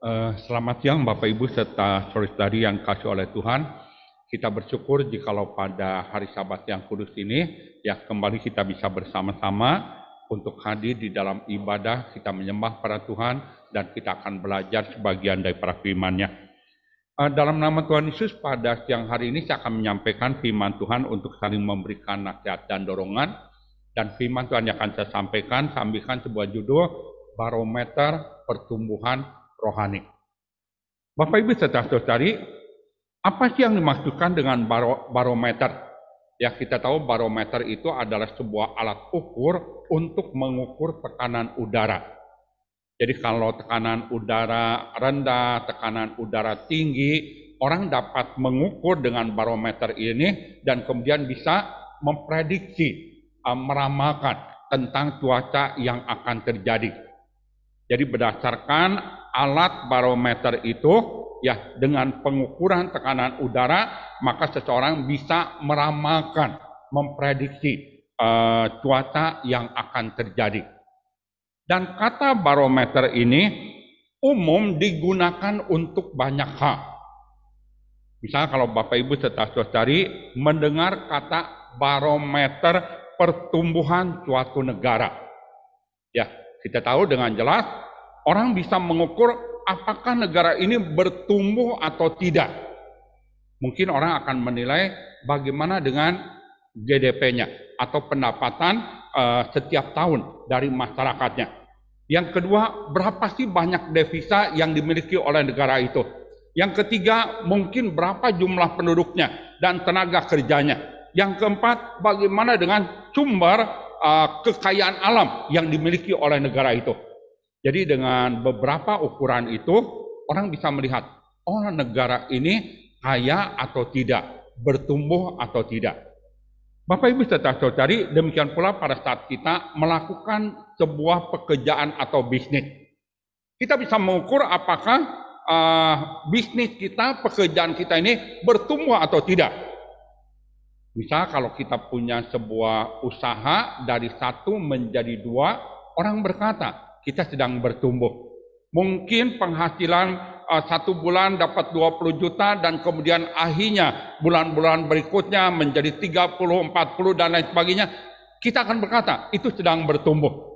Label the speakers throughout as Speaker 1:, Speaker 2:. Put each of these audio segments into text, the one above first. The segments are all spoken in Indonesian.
Speaker 1: Eh, selamat siang Bapak Ibu serta saudari yang kasih oleh Tuhan. Kita bersyukur jikalau pada hari Sabat yang kudus ini, ya kembali kita bisa bersama-sama untuk hadir di dalam ibadah, kita menyembah para Tuhan, dan kita akan belajar sebagian dari para firman-Nya. Eh, dalam nama Tuhan Yesus, pada siang hari ini saya akan menyampaikan firman Tuhan untuk saling memberikan nasihat dan dorongan. Dan firman Tuhan yang akan saya sampaikan, sambilkan sebuah judul, Barometer Pertumbuhan rohani. Bapak Ibu saudara-saudari, apa sih yang dimaksudkan dengan barometer? Ya kita tahu barometer itu adalah sebuah alat ukur untuk mengukur tekanan udara. Jadi kalau tekanan udara rendah, tekanan udara tinggi, orang dapat mengukur dengan barometer ini dan kemudian bisa memprediksi, eh, meramalkan tentang cuaca yang akan terjadi. Jadi berdasarkan alat barometer itu ya dengan pengukuran tekanan udara maka seseorang bisa meramalkan, memprediksi uh, cuaca yang akan terjadi. Dan kata barometer ini umum digunakan untuk banyak hal. Misal kalau Bapak Ibu serta cari mendengar kata barometer pertumbuhan suatu negara. Ya, kita tahu dengan jelas orang bisa mengukur apakah negara ini bertumbuh atau tidak. Mungkin orang akan menilai bagaimana dengan GDP-nya atau pendapatan uh, setiap tahun dari masyarakatnya. Yang kedua, berapa sih banyak devisa yang dimiliki oleh negara itu? Yang ketiga, mungkin berapa jumlah penduduknya dan tenaga kerjanya. Yang keempat, bagaimana dengan sumber uh, kekayaan alam yang dimiliki oleh negara itu. Jadi dengan beberapa ukuran itu orang bisa melihat oh negara ini kaya atau tidak, bertumbuh atau tidak. Bapak Ibu tahu cari demikian pula pada saat kita melakukan sebuah pekerjaan atau bisnis. Kita bisa mengukur apakah uh, bisnis kita, pekerjaan kita ini bertumbuh atau tidak. Misal kalau kita punya sebuah usaha dari satu menjadi dua, orang berkata, kita sedang bertumbuh. Mungkin penghasilan eh, satu bulan dapat 20 juta dan kemudian akhirnya bulan-bulan berikutnya menjadi 30, 40 dan lain sebagainya, kita akan berkata itu sedang bertumbuh.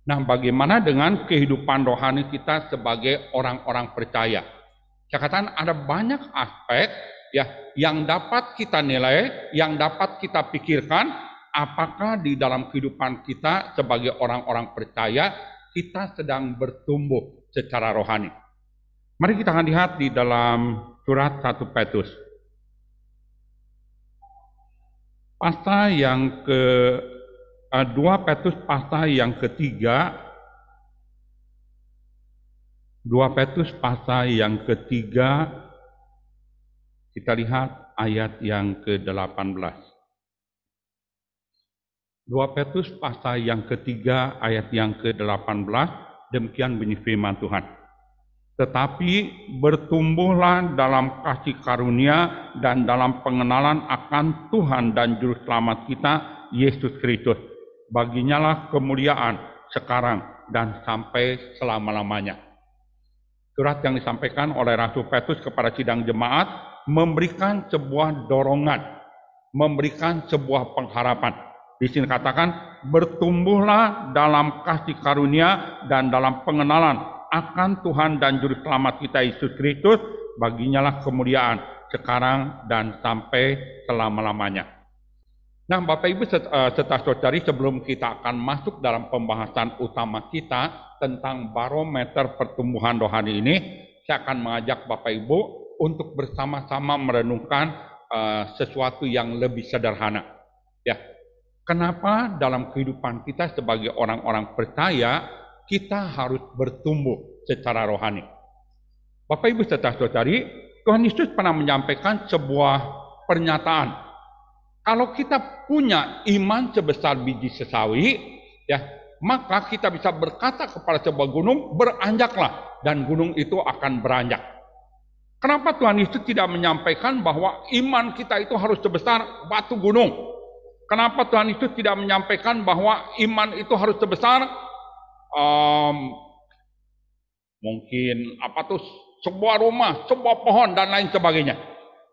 Speaker 1: Nah, bagaimana dengan kehidupan rohani kita sebagai orang-orang percaya? Saya katakan ada banyak aspek ya yang dapat kita nilai, yang dapat kita pikirkan apakah di dalam kehidupan kita sebagai orang-orang percaya kita sedang bertumbuh secara rohani. Mari kita lihat di dalam surat 1 Petrus. Pasal yang ke 2 eh, Petrus pasal yang ketiga, 2 Petrus pasal yang ketiga, kita lihat ayat yang ke-18. 2 Petrus pasal yang ketiga ayat yang ke-18 demikian bunyi firman Tuhan. Tetapi bertumbuhlah dalam kasih karunia dan dalam pengenalan akan Tuhan dan Juru Selamat kita, Yesus Kristus. Baginya lah kemuliaan sekarang dan sampai selama-lamanya. Surat yang disampaikan oleh Rasul Petrus kepada sidang jemaat memberikan sebuah dorongan, memberikan sebuah pengharapan di sini katakan, bertumbuhlah dalam kasih karunia dan dalam pengenalan akan Tuhan dan Juru Selamat kita Yesus Kristus, baginya lah kemuliaan sekarang dan sampai selama-lamanya. Nah Bapak Ibu eh, serta saudari sebelum kita akan masuk dalam pembahasan utama kita tentang barometer pertumbuhan rohani ini, saya akan mengajak Bapak Ibu untuk bersama-sama merenungkan uh, sesuatu yang lebih sederhana. Ya, Kenapa dalam kehidupan kita sebagai orang-orang percaya kita harus bertumbuh secara rohani? Bapak Ibu saudara-saudari, Tuhan Yesus pernah menyampaikan sebuah pernyataan. Kalau kita punya iman sebesar biji sesawi, ya, maka kita bisa berkata kepada sebuah gunung, beranjaklah dan gunung itu akan beranjak. Kenapa Tuhan Yesus tidak menyampaikan bahwa iman kita itu harus sebesar batu gunung? Kenapa Tuhan Yesus tidak menyampaikan bahwa iman itu harus sebesar um, mungkin apa tuh sebuah rumah, sebuah pohon dan lain sebagainya.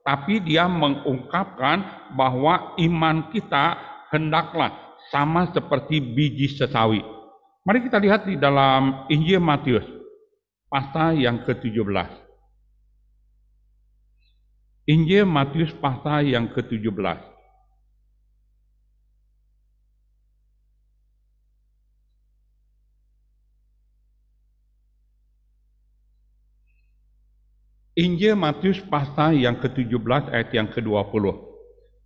Speaker 1: Tapi dia mengungkapkan bahwa iman kita hendaklah sama seperti biji sesawi. Mari kita lihat di dalam Injil Matius pasal yang ke-17. Injil Matius pasal yang ke-17. Injil Matius pasal yang ke-17 ayat yang ke-20.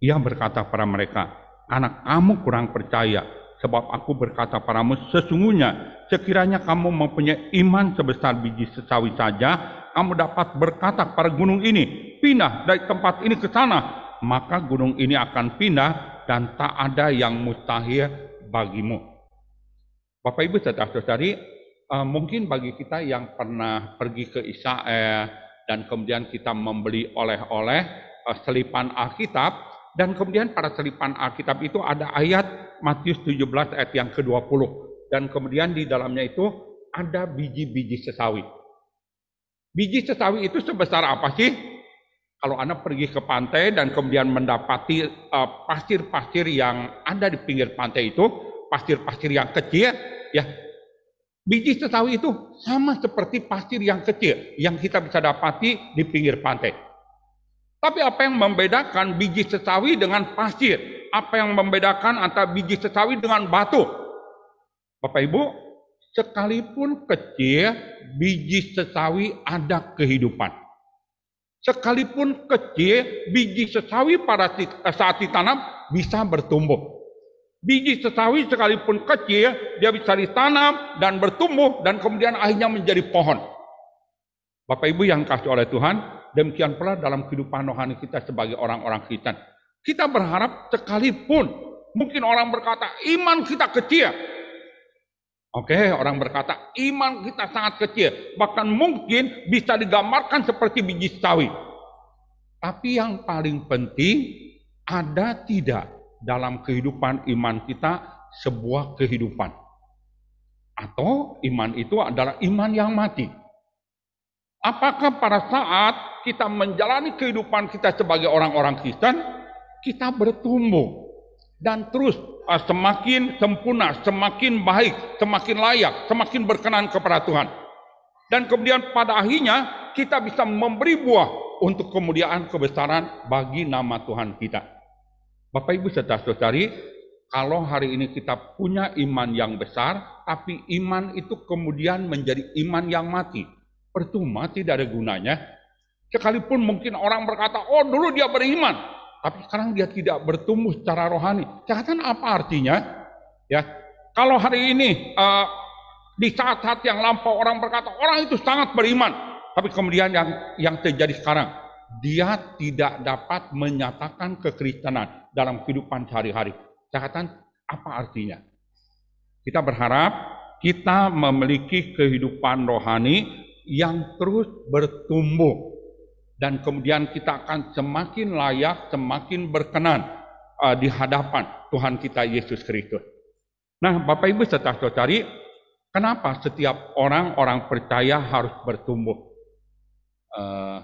Speaker 1: Ia berkata para mereka, anak kamu kurang percaya, sebab aku berkata padamu sesungguhnya sekiranya kamu mempunyai iman sebesar biji sesawi saja, kamu dapat berkata para gunung ini, pindah dari tempat ini ke sana, maka gunung ini akan pindah dan tak ada yang mustahil bagimu. Bapak Ibu saudara-saudari, eh, mungkin bagi kita yang pernah pergi ke Israel, dan kemudian kita membeli oleh-oleh eh, selipan Alkitab dan kemudian pada selipan Alkitab itu ada ayat Matius 17 ayat yang ke-20 dan kemudian di dalamnya itu ada biji-biji sesawi. Biji sesawi itu sebesar apa sih? Kalau Anda pergi ke pantai dan kemudian mendapati eh, pasir-pasir uh, yang ada di pinggir pantai itu, pasir-pasir yang kecil, ya Biji sesawi itu sama seperti pasir yang kecil yang kita bisa dapati di pinggir pantai. Tapi apa yang membedakan biji sesawi dengan pasir? Apa yang membedakan antara biji sesawi dengan batu? Bapak Ibu, sekalipun kecil, biji sesawi ada kehidupan. Sekalipun kecil, biji sesawi pada eh, saat ditanam bisa bertumbuh. Biji sesawi sekalipun kecil, dia bisa ditanam dan bertumbuh dan kemudian akhirnya menjadi pohon. Bapak Ibu yang kasih oleh Tuhan, demikian pula dalam kehidupan rohani kita sebagai orang-orang Kristen. Kita berharap sekalipun, mungkin orang berkata, iman kita kecil. Oke, orang berkata, iman kita sangat kecil. Bahkan mungkin bisa digambarkan seperti biji sawi. Tapi yang paling penting, ada tidak dalam kehidupan iman kita sebuah kehidupan. Atau iman itu adalah iman yang mati. Apakah pada saat kita menjalani kehidupan kita sebagai orang-orang Kristen, kita bertumbuh dan terus ah, semakin sempurna, semakin baik, semakin layak, semakin berkenan kepada Tuhan. Dan kemudian pada akhirnya kita bisa memberi buah untuk kemuliaan kebesaran bagi nama Tuhan kita. Bapak Ibu saudara-saudari, kalau hari ini kita punya iman yang besar, tapi iman itu kemudian menjadi iman yang mati. Percuma tidak ada gunanya. Sekalipun mungkin orang berkata, oh dulu dia beriman, tapi sekarang dia tidak bertumbuh secara rohani. Catatan apa artinya? Ya, kalau hari ini uh, di saat-saat yang lampau orang berkata orang itu sangat beriman, tapi kemudian yang yang terjadi sekarang dia tidak dapat menyatakan kekristenan dalam kehidupan sehari-hari. Saya apa artinya? Kita berharap kita memiliki kehidupan rohani yang terus bertumbuh. Dan kemudian kita akan semakin layak, semakin berkenan uh, di hadapan Tuhan kita Yesus Kristus. Nah, Bapak Ibu serta saudari, kenapa setiap orang orang percaya harus bertumbuh? Uh,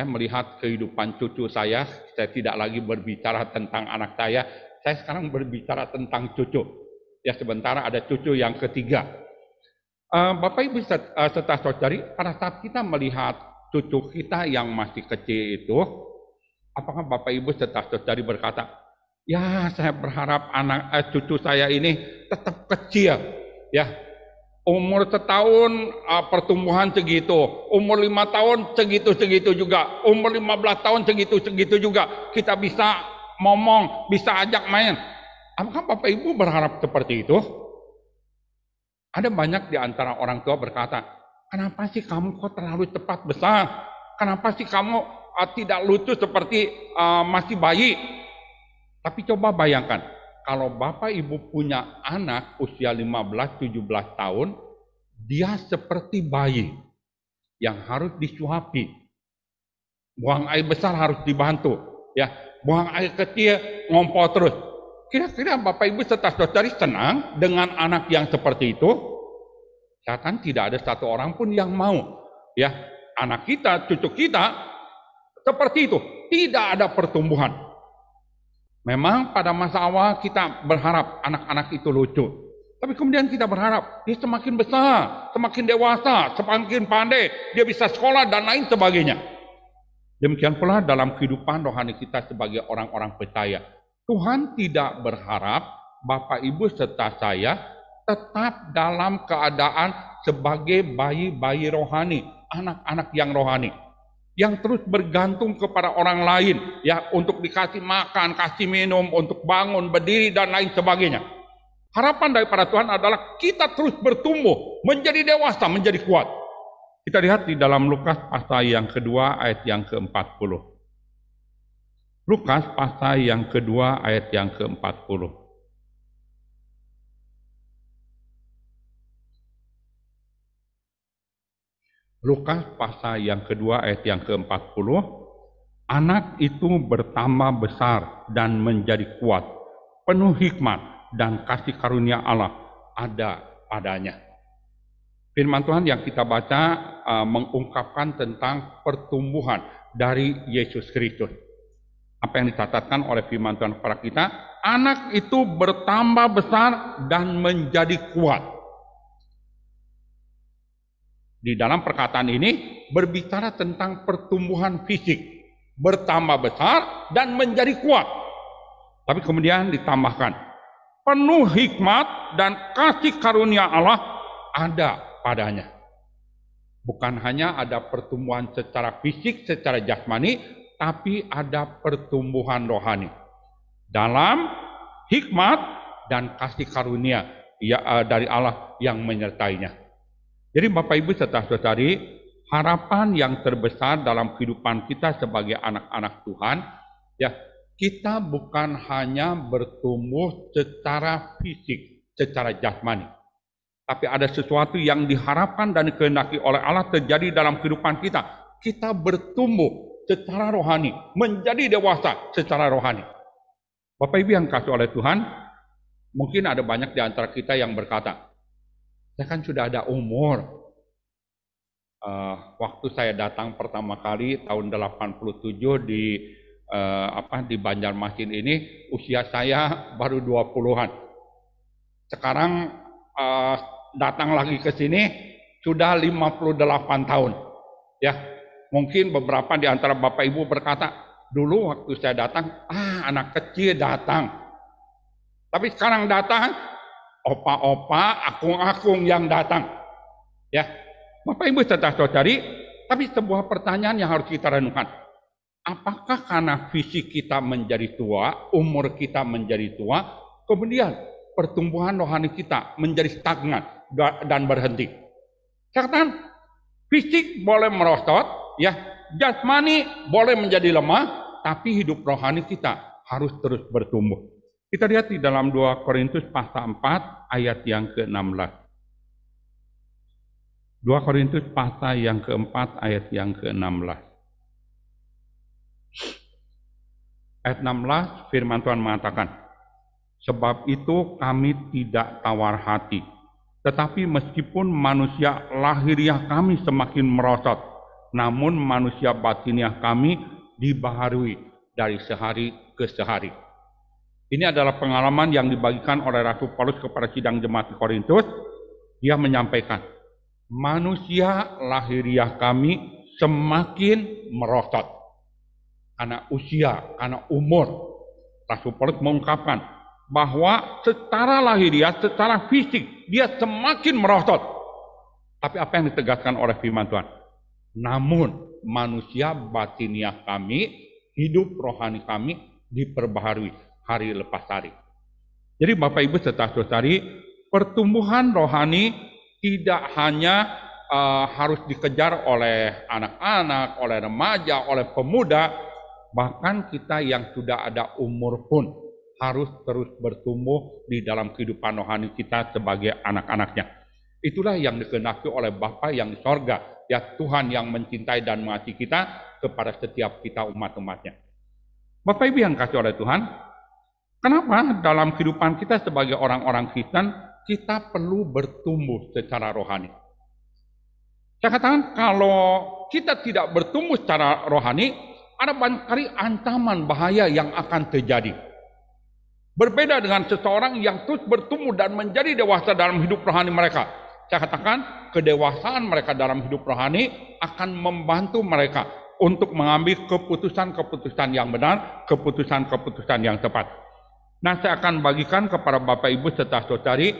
Speaker 1: saya melihat kehidupan cucu saya, saya tidak lagi berbicara tentang anak saya, saya sekarang berbicara tentang cucu. Ya sebentar ada cucu yang ketiga. Eh, Bapak Ibu setelah serta saudari, pada saat kita melihat cucu kita yang masih kecil itu, apakah Bapak Ibu serta saudari berkata, ya saya berharap anak eh, cucu saya ini tetap kecil, ya Umur setahun ah, pertumbuhan segitu, umur lima tahun segitu-segitu juga, umur lima belas tahun segitu-segitu juga. Kita bisa ngomong, bisa ajak main. Apakah Bapak Ibu berharap seperti itu? Ada banyak di antara orang tua berkata, kenapa sih kamu kok terlalu cepat besar? Kenapa sih kamu uh, tidak lucu seperti uh, masih bayi? Tapi coba bayangkan, kalau Bapak Ibu punya anak usia 15-17 tahun, dia seperti bayi yang harus disuapi. Buang air besar harus dibantu. ya Buang air kecil ngompol terus. Kira-kira Bapak Ibu serta saudari senang dengan anak yang seperti itu? Ya kan tidak ada satu orang pun yang mau. ya Anak kita, cucu kita, seperti itu. Tidak ada pertumbuhan. Memang pada masa awal kita berharap anak-anak itu lucu. Tapi kemudian kita berharap dia semakin besar, semakin dewasa, semakin pandai, dia bisa sekolah dan lain sebagainya. Demikian pula dalam kehidupan rohani kita sebagai orang-orang percaya. Tuhan tidak berharap Bapak Ibu serta saya tetap dalam keadaan sebagai bayi-bayi rohani, anak-anak yang rohani yang terus bergantung kepada orang lain ya untuk dikasih makan, kasih minum, untuk bangun, berdiri dan lain sebagainya. Harapan daripada Tuhan adalah kita terus bertumbuh, menjadi dewasa, menjadi kuat. Kita lihat di dalam Lukas pasal yang kedua ayat yang ke-40. Lukas pasal yang kedua ayat yang ke-40. Lukas pasal yang kedua ayat yang ke-40, anak itu bertambah besar dan menjadi kuat, penuh hikmat dan kasih karunia Allah ada padanya. Firman Tuhan yang kita baca uh, mengungkapkan tentang pertumbuhan dari Yesus Kristus. Apa yang dicatatkan oleh firman Tuhan kepada kita, anak itu bertambah besar dan menjadi kuat di dalam perkataan ini berbicara tentang pertumbuhan fisik, bertambah besar dan menjadi kuat. Tapi kemudian ditambahkan, penuh hikmat dan kasih karunia Allah ada padanya. Bukan hanya ada pertumbuhan secara fisik, secara jasmani, tapi ada pertumbuhan rohani. Dalam hikmat dan kasih karunia ya, eh, dari Allah yang menyertainya. Jadi Bapak Ibu sudah saudari harapan yang terbesar dalam kehidupan kita sebagai anak-anak Tuhan, ya kita bukan hanya bertumbuh secara fisik, secara jasmani. Tapi ada sesuatu yang diharapkan dan dikehendaki oleh Allah terjadi dalam kehidupan kita. Kita bertumbuh secara rohani, menjadi dewasa secara rohani. Bapak Ibu yang kasih oleh Tuhan, mungkin ada banyak di antara kita yang berkata, saya kan sudah ada umur. Uh, waktu saya datang pertama kali tahun 87 di uh, apa di Banjarmasin ini usia saya baru 20-an. Sekarang uh, datang lagi ke sini sudah 58 tahun. Ya, mungkin beberapa di antara Bapak Ibu berkata, dulu waktu saya datang, ah anak kecil datang. Tapi sekarang datang opa-opa, akung-akung yang datang. Ya, Bapak Ibu saudara-saudari, tapi sebuah pertanyaan yang harus kita renungkan. Apakah karena fisik kita menjadi tua, umur kita menjadi tua, kemudian pertumbuhan rohani kita menjadi stagnan dan berhenti? Catatan, fisik boleh merosot, ya, jasmani boleh menjadi lemah, tapi hidup rohani kita harus terus bertumbuh. Kita lihat di dalam 2 Korintus pasal 4 ayat yang ke-16. 2 Korintus pasal yang ke 4 ayat yang ke-16. Ayat 16 firman Tuhan mengatakan, Sebab itu kami tidak tawar hati, tetapi meskipun manusia lahiriah kami semakin merosot, namun manusia batiniah kami dibaharui dari sehari ke sehari ini adalah pengalaman yang dibagikan oleh Rasul Paulus kepada sidang jemaat di Korintus. Dia menyampaikan, manusia lahiriah kami semakin merosot. Karena usia, karena umur. Rasul Paulus mengungkapkan bahwa secara lahiriah, secara fisik, dia semakin merosot. Tapi apa yang ditegaskan oleh firman Tuhan? Namun manusia batiniah kami, hidup rohani kami diperbaharui hari lepas hari. Jadi Bapak Ibu serta saudari pertumbuhan rohani tidak hanya uh, harus dikejar oleh anak-anak, oleh remaja, oleh pemuda, bahkan kita yang sudah ada umur pun harus terus bertumbuh di dalam kehidupan rohani kita sebagai anak-anaknya. Itulah yang dikenaki oleh Bapa yang di sorga, ya Tuhan yang mencintai dan mengasihi kita kepada setiap kita umat-umatnya. Bapak Ibu yang kasih oleh Tuhan, Kenapa dalam kehidupan kita sebagai orang-orang Kristen, kita perlu bertumbuh secara rohani. Saya katakan kalau kita tidak bertumbuh secara rohani, ada banyak kali ancaman bahaya yang akan terjadi. Berbeda dengan seseorang yang terus bertumbuh dan menjadi dewasa dalam hidup rohani mereka. Saya katakan kedewasaan mereka dalam hidup rohani akan membantu mereka untuk mengambil keputusan-keputusan yang benar, keputusan-keputusan yang tepat. Nah, saya akan bagikan kepada Bapak Ibu serta saudari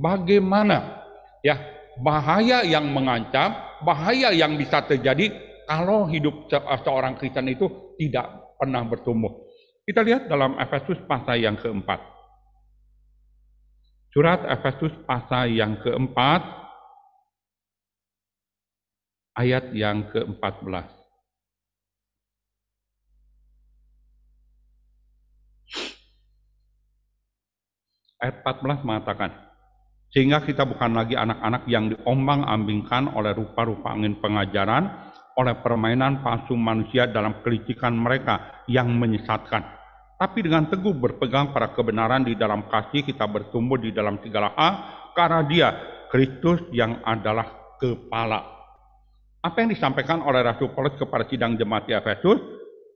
Speaker 1: bagaimana ya bahaya yang mengancam, bahaya yang bisa terjadi kalau hidup seorang Kristen itu tidak pernah bertumbuh. Kita lihat dalam Efesus pasal yang keempat. Surat Efesus pasal yang keempat ayat yang ke-14. ayat 14 mengatakan, sehingga kita bukan lagi anak-anak yang diombang ambingkan oleh rupa-rupa angin pengajaran, oleh permainan palsu manusia dalam kelicikan mereka yang menyesatkan. Tapi dengan teguh berpegang pada kebenaran di dalam kasih kita bertumbuh di dalam segala hal karena dia Kristus yang adalah kepala. Apa yang disampaikan oleh Rasul Paulus kepada sidang jemaat di Efesus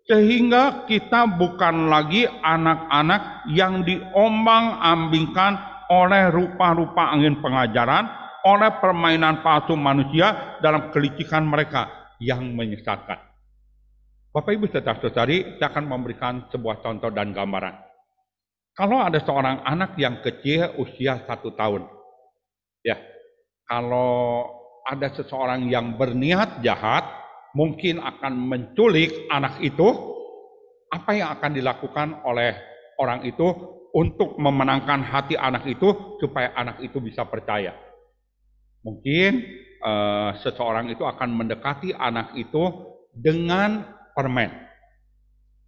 Speaker 1: sehingga kita bukan lagi anak-anak yang diombang-ambingkan oleh rupa-rupa angin pengajaran, oleh permainan palsu manusia dalam kelicikan mereka yang menyesatkan. Bapak Ibu setelah sesari, saya akan memberikan sebuah contoh dan gambaran. Kalau ada seorang anak yang kecil usia satu tahun, ya, kalau ada seseorang yang berniat jahat, mungkin akan menculik anak itu, apa yang akan dilakukan oleh orang itu untuk memenangkan hati anak itu supaya anak itu bisa percaya. Mungkin eh, seseorang itu akan mendekati anak itu dengan permen.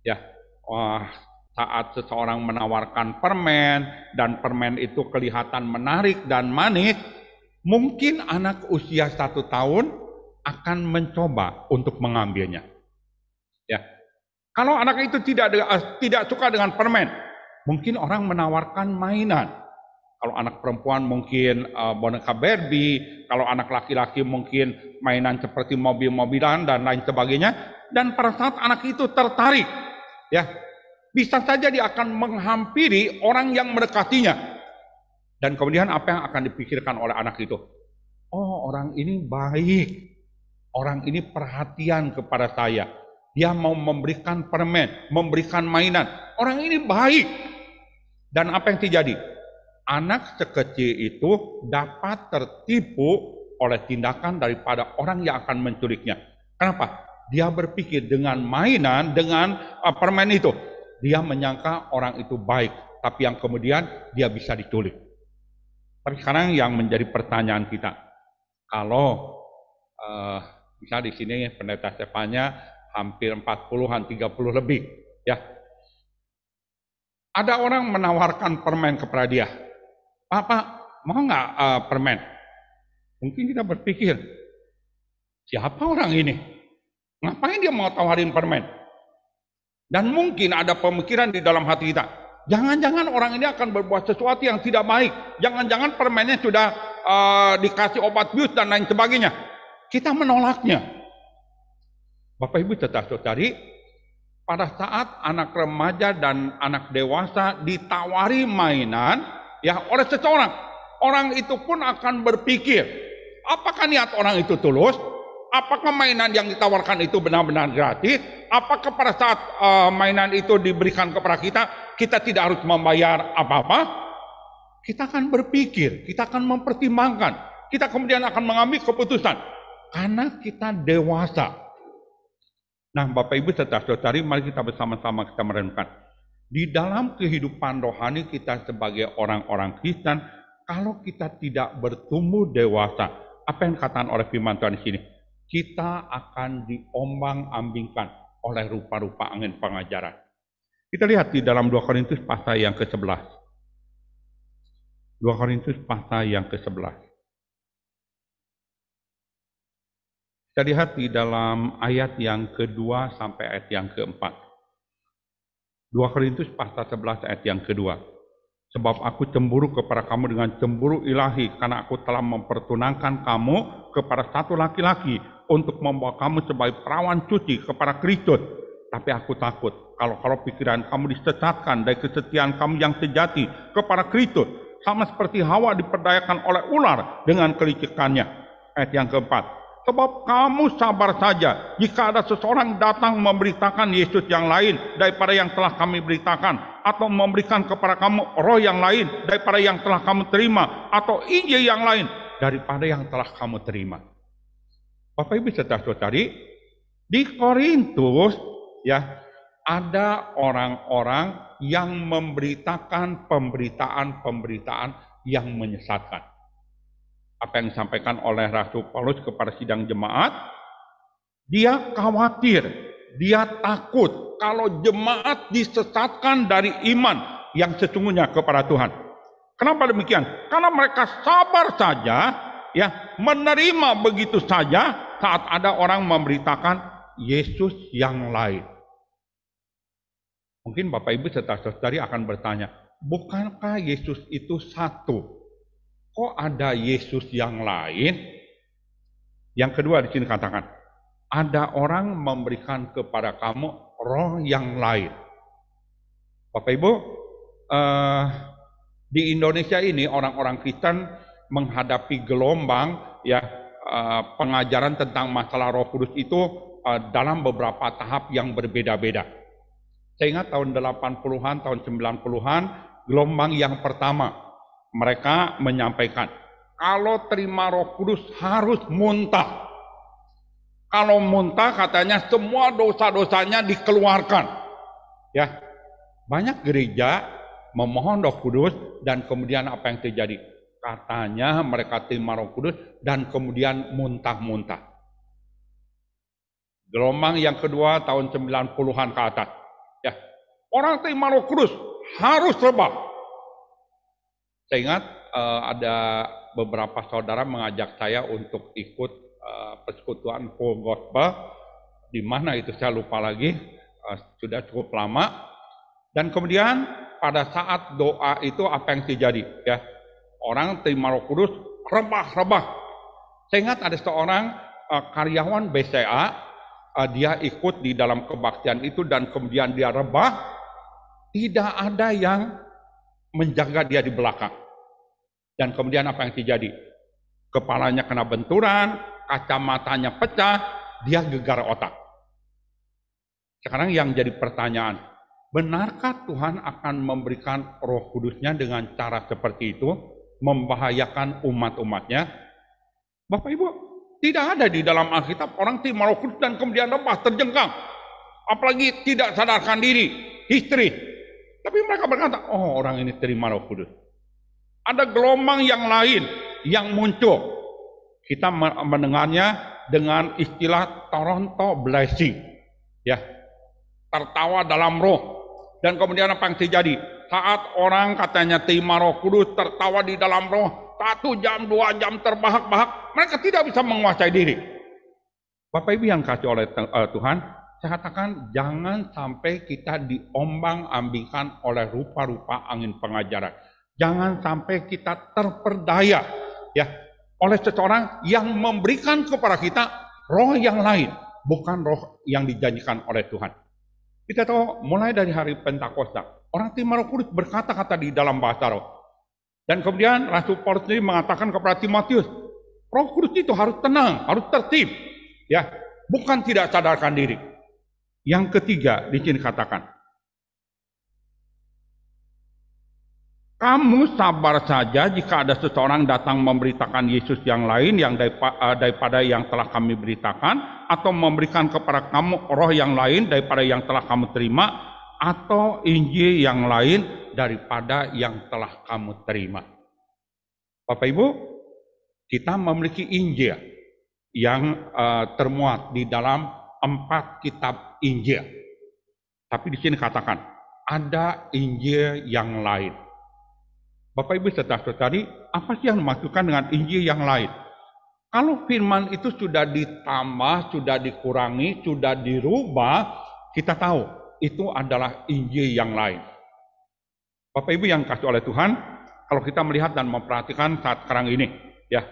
Speaker 1: Ya, wah, saat seseorang menawarkan permen dan permen itu kelihatan menarik dan manis, mungkin anak usia satu tahun akan mencoba untuk mengambilnya. Ya. Kalau anak itu tidak eh, tidak suka dengan permen, mungkin orang menawarkan mainan. Kalau anak perempuan mungkin uh, boneka Barbie, kalau anak laki-laki mungkin mainan seperti mobil-mobilan dan lain sebagainya. Dan pada saat anak itu tertarik, ya bisa saja dia akan menghampiri orang yang mendekatinya. Dan kemudian apa yang akan dipikirkan oleh anak itu? Oh, orang ini baik. Orang ini perhatian kepada saya. Dia mau memberikan permen, memberikan mainan. Orang ini baik. Dan apa yang terjadi? Anak sekecil itu dapat tertipu oleh tindakan daripada orang yang akan menculiknya. Kenapa? Dia berpikir dengan mainan, dengan uh, permen itu. Dia menyangka orang itu baik, tapi yang kemudian dia bisa diculik. Tapi sekarang yang menjadi pertanyaan kita, kalau uh, Misal di sini pendeta Stefania hampir 40-an, 30 lebih. ya. Ada orang menawarkan permen kepada dia. Papa mau nggak uh, permen? Mungkin kita berpikir, siapa orang ini? Ngapain dia mau tawarin permen? Dan mungkin ada pemikiran di dalam hati kita, jangan-jangan orang ini akan berbuat sesuatu yang tidak baik. Jangan-jangan permennya sudah uh, dikasih obat bius dan lain sebagainya kita menolaknya. Bapak Ibu tetap saudari pada saat anak remaja dan anak dewasa ditawari mainan ya oleh seseorang, orang itu pun akan berpikir, apakah niat orang itu tulus? Apakah mainan yang ditawarkan itu benar-benar gratis? Apakah pada saat uh, mainan itu diberikan kepada kita, kita tidak harus membayar apa-apa? Kita akan berpikir, kita akan mempertimbangkan, kita kemudian akan mengambil keputusan karena kita dewasa. Nah, Bapak Ibu setelah saudari mari kita bersama-sama kita merenungkan. Di dalam kehidupan rohani kita sebagai orang-orang Kristen, kalau kita tidak bertumbuh dewasa, apa yang dikatakan oleh firman Tuhan di sini? Kita akan diombang-ambingkan oleh rupa-rupa angin pengajaran. Kita lihat di dalam 2 Korintus pasal yang ke-11. 2 Korintus pasal yang ke-11. Kita lihat di dalam ayat yang kedua sampai ayat yang keempat. 2 Korintus pasal 11 ayat yang kedua. Sebab aku cemburu kepada kamu dengan cemburu ilahi, karena aku telah mempertunangkan kamu kepada satu laki-laki untuk membawa kamu sebagai perawan cuci kepada Kristus. Tapi aku takut kalau kalau pikiran kamu disesatkan dari kesetiaan kamu yang sejati kepada Kristus, sama seperti Hawa diperdayakan oleh ular dengan kelicikannya. Ayat yang keempat, Sebab kamu sabar saja jika ada seseorang datang memberitakan Yesus yang lain daripada yang telah kami beritakan atau memberikan kepada kamu roh yang lain daripada yang telah kamu terima atau Injil yang lain daripada yang telah kamu terima. Bapak Ibu sudah tadi di Korintus ya ada orang-orang yang memberitakan pemberitaan-pemberitaan yang menyesatkan apa yang disampaikan oleh Rasul Paulus kepada sidang jemaat, dia khawatir, dia takut kalau jemaat disesatkan dari iman yang sesungguhnya kepada Tuhan. Kenapa demikian? Karena mereka sabar saja ya menerima begitu saja saat ada orang memberitakan Yesus yang lain. Mungkin Bapak Ibu serta saudari akan bertanya, bukankah Yesus itu satu? Kok oh, ada Yesus yang lain? Yang kedua di sini katakan, ada orang memberikan kepada kamu roh yang lain. Bapak Ibu, eh, di Indonesia ini orang-orang Kristen menghadapi gelombang ya eh, pengajaran tentang masalah Roh Kudus itu eh, dalam beberapa tahap yang berbeda-beda. Saya ingat tahun 80-an, tahun 90-an, gelombang yang pertama mereka menyampaikan, kalau terima roh kudus harus muntah. Kalau muntah katanya semua dosa-dosanya dikeluarkan. Ya, banyak gereja memohon roh kudus dan kemudian apa yang terjadi? Katanya mereka terima roh kudus dan kemudian muntah-muntah. Gelombang yang kedua tahun 90-an ke atas. Ya, orang terima roh kudus harus terbang. Saya ingat uh, ada beberapa saudara mengajak saya untuk ikut uh, persekutuan full gospel di mana itu saya lupa lagi uh, sudah cukup lama dan kemudian pada saat doa itu apa yang terjadi ya orang terima Roh Kudus rebah-rebah saya ingat ada seorang uh, karyawan BCA uh, dia ikut di dalam kebaktian itu dan kemudian dia rebah tidak ada yang menjaga dia di belakang. Dan kemudian apa yang terjadi? Kepalanya kena benturan, kacamatanya pecah, dia gegar otak. Sekarang yang jadi pertanyaan, benarkah Tuhan akan memberikan roh kudusnya dengan cara seperti itu, membahayakan umat-umatnya? Bapak Ibu, tidak ada di dalam Alkitab orang terima roh kudus dan kemudian lepas, terjengkang. Apalagi tidak sadarkan diri, histeris, tapi mereka berkata, oh orang ini terima roh kudus. Ada gelombang yang lain yang muncul. Kita mendengarnya dengan istilah Toronto Blessing. Ya, tertawa dalam roh. Dan kemudian apa yang terjadi? Saat orang katanya terima roh kudus, tertawa di dalam roh, satu jam, dua jam terbahak-bahak, mereka tidak bisa menguasai diri. Bapak Ibu yang kasih oleh eh, Tuhan, saya katakan jangan sampai kita diombang-ambingkan oleh rupa-rupa angin pengajaran. Jangan sampai kita terperdaya ya oleh seseorang yang memberikan kepada kita roh yang lain, bukan roh yang dijanjikan oleh Tuhan. Kita tahu mulai dari hari Pentakosta, orang Timur Kudus berkata-kata di dalam bahasa roh. Dan kemudian Rasul Paulus sendiri mengatakan kepada Timotius, roh kudus itu harus tenang, harus tertib. ya Bukan tidak sadarkan diri. Yang ketiga, di sini katakan, Kamu sabar saja jika ada seseorang datang memberitakan Yesus yang lain yang eh, daripada yang telah kami beritakan atau memberikan kepada kamu roh yang lain daripada yang telah kamu terima atau Injil yang lain daripada yang telah kamu terima. Bapak Ibu, kita memiliki Injil yang uh, termuat di dalam empat kitab Injil. Tapi di sini katakan, ada Injil yang lain. Bapak Ibu saudara tadi apa sih yang dimaksudkan dengan Injil yang lain? Kalau firman itu sudah ditambah, sudah dikurangi, sudah dirubah, kita tahu itu adalah Injil yang lain. Bapak Ibu yang kasih oleh Tuhan, kalau kita melihat dan memperhatikan saat sekarang ini, ya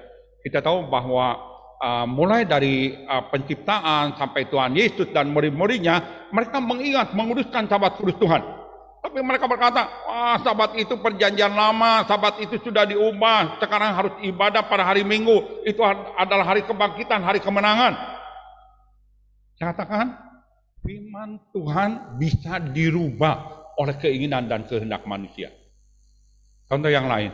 Speaker 1: kita tahu bahwa Ah, mulai dari uh, penciptaan sampai Tuhan Yesus dan murid-muridnya, mereka mengingat, menguruskan sahabat kudus Tuhan. Tapi mereka berkata, wah sahabat itu perjanjian lama, sahabat itu sudah diubah, sekarang harus ibadah pada hari Minggu. Itu adalah hari kebangkitan, hari kemenangan. Saya katakan, firman Tuhan bisa dirubah oleh keinginan dan kehendak manusia. Contoh yang lain,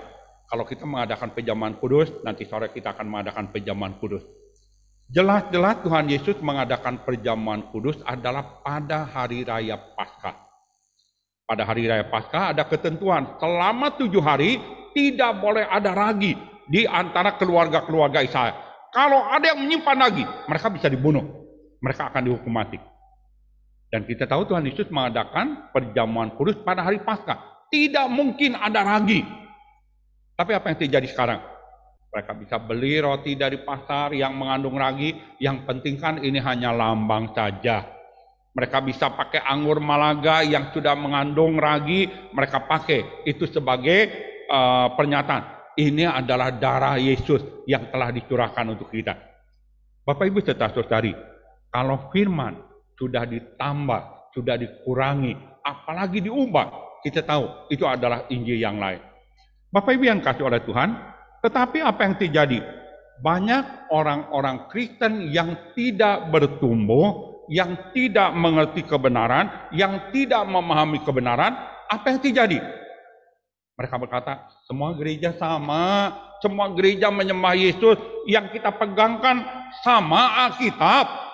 Speaker 1: kalau kita mengadakan pejaman kudus, nanti sore kita akan mengadakan pejaman kudus. Jelas-jelas Tuhan Yesus mengadakan perjamuan kudus adalah pada hari raya Paskah. Pada hari raya Paskah ada ketentuan selama tujuh hari tidak boleh ada ragi di antara keluarga-keluarga Israel. Kalau ada yang menyimpan ragi, mereka bisa dibunuh. Mereka akan dihukum mati. Dan kita tahu Tuhan Yesus mengadakan perjamuan kudus pada hari Paskah. Tidak mungkin ada ragi tapi apa yang terjadi sekarang? Mereka bisa beli roti dari pasar yang mengandung ragi, yang penting kan ini hanya lambang saja. Mereka bisa pakai anggur Malaga yang sudah mengandung ragi, mereka pakai. Itu sebagai uh, pernyataan. Ini adalah darah Yesus yang telah dicurahkan untuk kita. Bapak Ibu serta saudari, kalau firman sudah ditambah, sudah dikurangi, apalagi diubah, kita tahu itu adalah Injil yang lain. Bapak Ibu yang kasih oleh Tuhan, tetapi apa yang terjadi? Banyak orang-orang Kristen yang tidak bertumbuh, yang tidak mengerti kebenaran, yang tidak memahami kebenaran, apa yang terjadi? Mereka berkata, semua gereja sama, semua gereja menyembah Yesus, yang kita pegangkan sama Alkitab.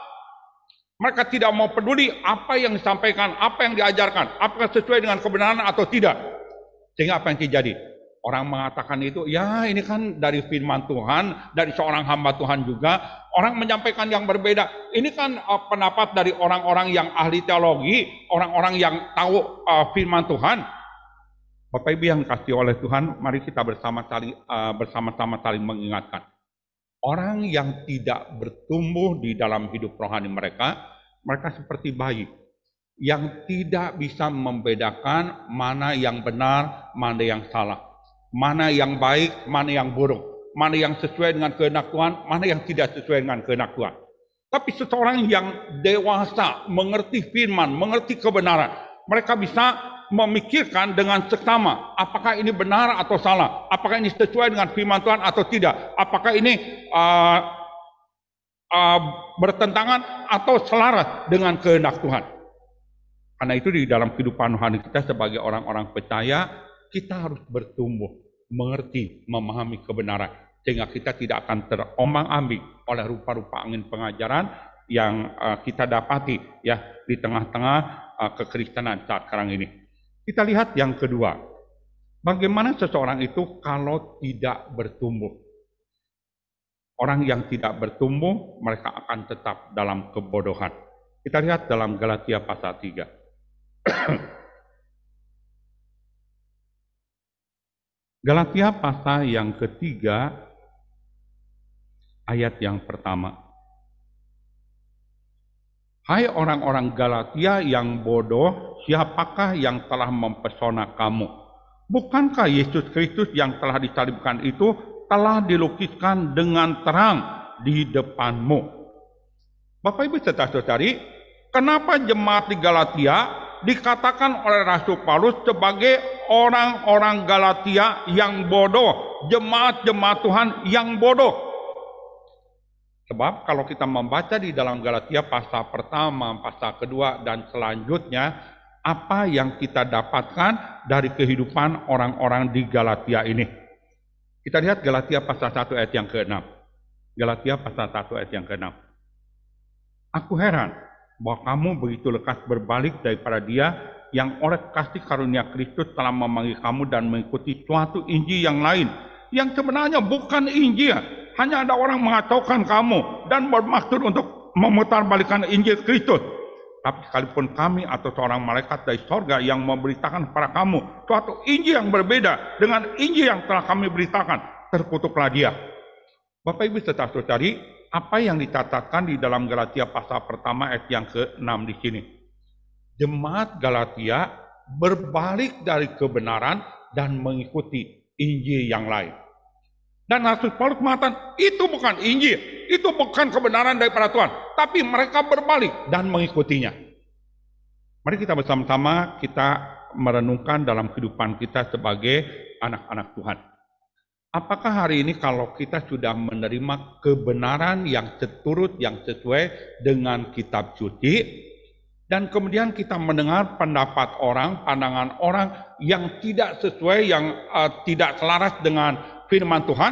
Speaker 1: Mereka tidak mau peduli apa yang disampaikan, apa yang diajarkan, apakah sesuai dengan kebenaran atau tidak. Sehingga apa yang terjadi? Orang mengatakan itu, ya ini kan dari firman Tuhan, dari seorang hamba Tuhan juga. Orang menyampaikan yang berbeda. Ini kan uh, pendapat dari orang-orang yang ahli teologi, orang-orang yang tahu uh, firman Tuhan. Bapak Ibu yang kasih oleh Tuhan, mari kita bersama saling, uh, eh, bersama-sama saling mengingatkan. Orang yang tidak bertumbuh di dalam hidup rohani mereka, mereka seperti bayi yang tidak bisa membedakan mana yang benar, mana yang salah Mana yang baik, mana yang buruk. Mana yang sesuai dengan kehendak Tuhan, mana yang tidak sesuai dengan kehendak Tuhan. Tapi seseorang yang dewasa, mengerti firman, mengerti kebenaran. Mereka bisa memikirkan dengan seksama apakah ini benar atau salah, apakah ini sesuai dengan firman Tuhan atau tidak, apakah ini uh, uh, bertentangan atau selaras dengan kehendak Tuhan. Karena itu di dalam kehidupan rohani kita sebagai orang-orang percaya kita harus bertumbuh, mengerti, memahami kebenaran. Sehingga kita tidak akan terombang ambing oleh rupa-rupa angin pengajaran yang eh, kita dapati ya di tengah-tengah uh, kekristenan saat sekarang ini. Kita lihat yang kedua, bagaimana seseorang itu kalau tidak bertumbuh. Orang yang tidak bertumbuh, mereka akan tetap dalam kebodohan. Kita lihat dalam Galatia pasal 3. Galatia pasal yang ketiga, ayat yang pertama. Hai orang-orang Galatia yang bodoh, siapakah yang telah mempesona kamu? Bukankah Yesus Kristus yang telah disalibkan itu telah dilukiskan dengan terang di depanmu? Bapak Ibu serta saudari, kenapa jemaat di Galatia dikatakan oleh Rasul Paulus sebagai orang-orang Galatia yang bodoh, jemaat-jemaat Tuhan yang bodoh. Sebab kalau kita membaca di dalam Galatia pasal pertama, pasal kedua, dan selanjutnya, apa yang kita dapatkan dari kehidupan orang-orang di Galatia ini. Kita lihat Galatia pasal 1 ayat yang ke-6. Galatia pasal 1 ayat yang ke-6. Aku heran, bahwa kamu begitu lekas berbalik daripada dia yang oleh kasih karunia Kristus telah memanggil kamu dan mengikuti suatu Injil yang lain yang sebenarnya bukan Injil hanya ada orang mengacaukan kamu dan bermaksud untuk memutarbalikan Injil Kristus tapi sekalipun kami atau seorang malaikat dari sorga yang memberitakan kepada kamu suatu Injil yang berbeda dengan Injil yang telah kami beritakan terkutuklah dia Bapak Ibu serta saudari apa yang dikatakan di dalam Galatia pasal pertama ayat yang ke-6 di sini. Jemaat Galatia berbalik dari kebenaran dan mengikuti Injil yang lain. Dan Rasul Paulus mengatakan, itu bukan Injil, itu bukan kebenaran daripada Tuhan. Tapi mereka berbalik dan mengikutinya. Mari kita bersama-sama kita merenungkan dalam kehidupan kita sebagai anak-anak Tuhan. Apakah hari ini kalau kita sudah menerima kebenaran yang seturut, yang sesuai dengan kitab suci, dan kemudian kita mendengar pendapat orang, pandangan orang yang tidak sesuai, yang uh, tidak selaras dengan firman Tuhan,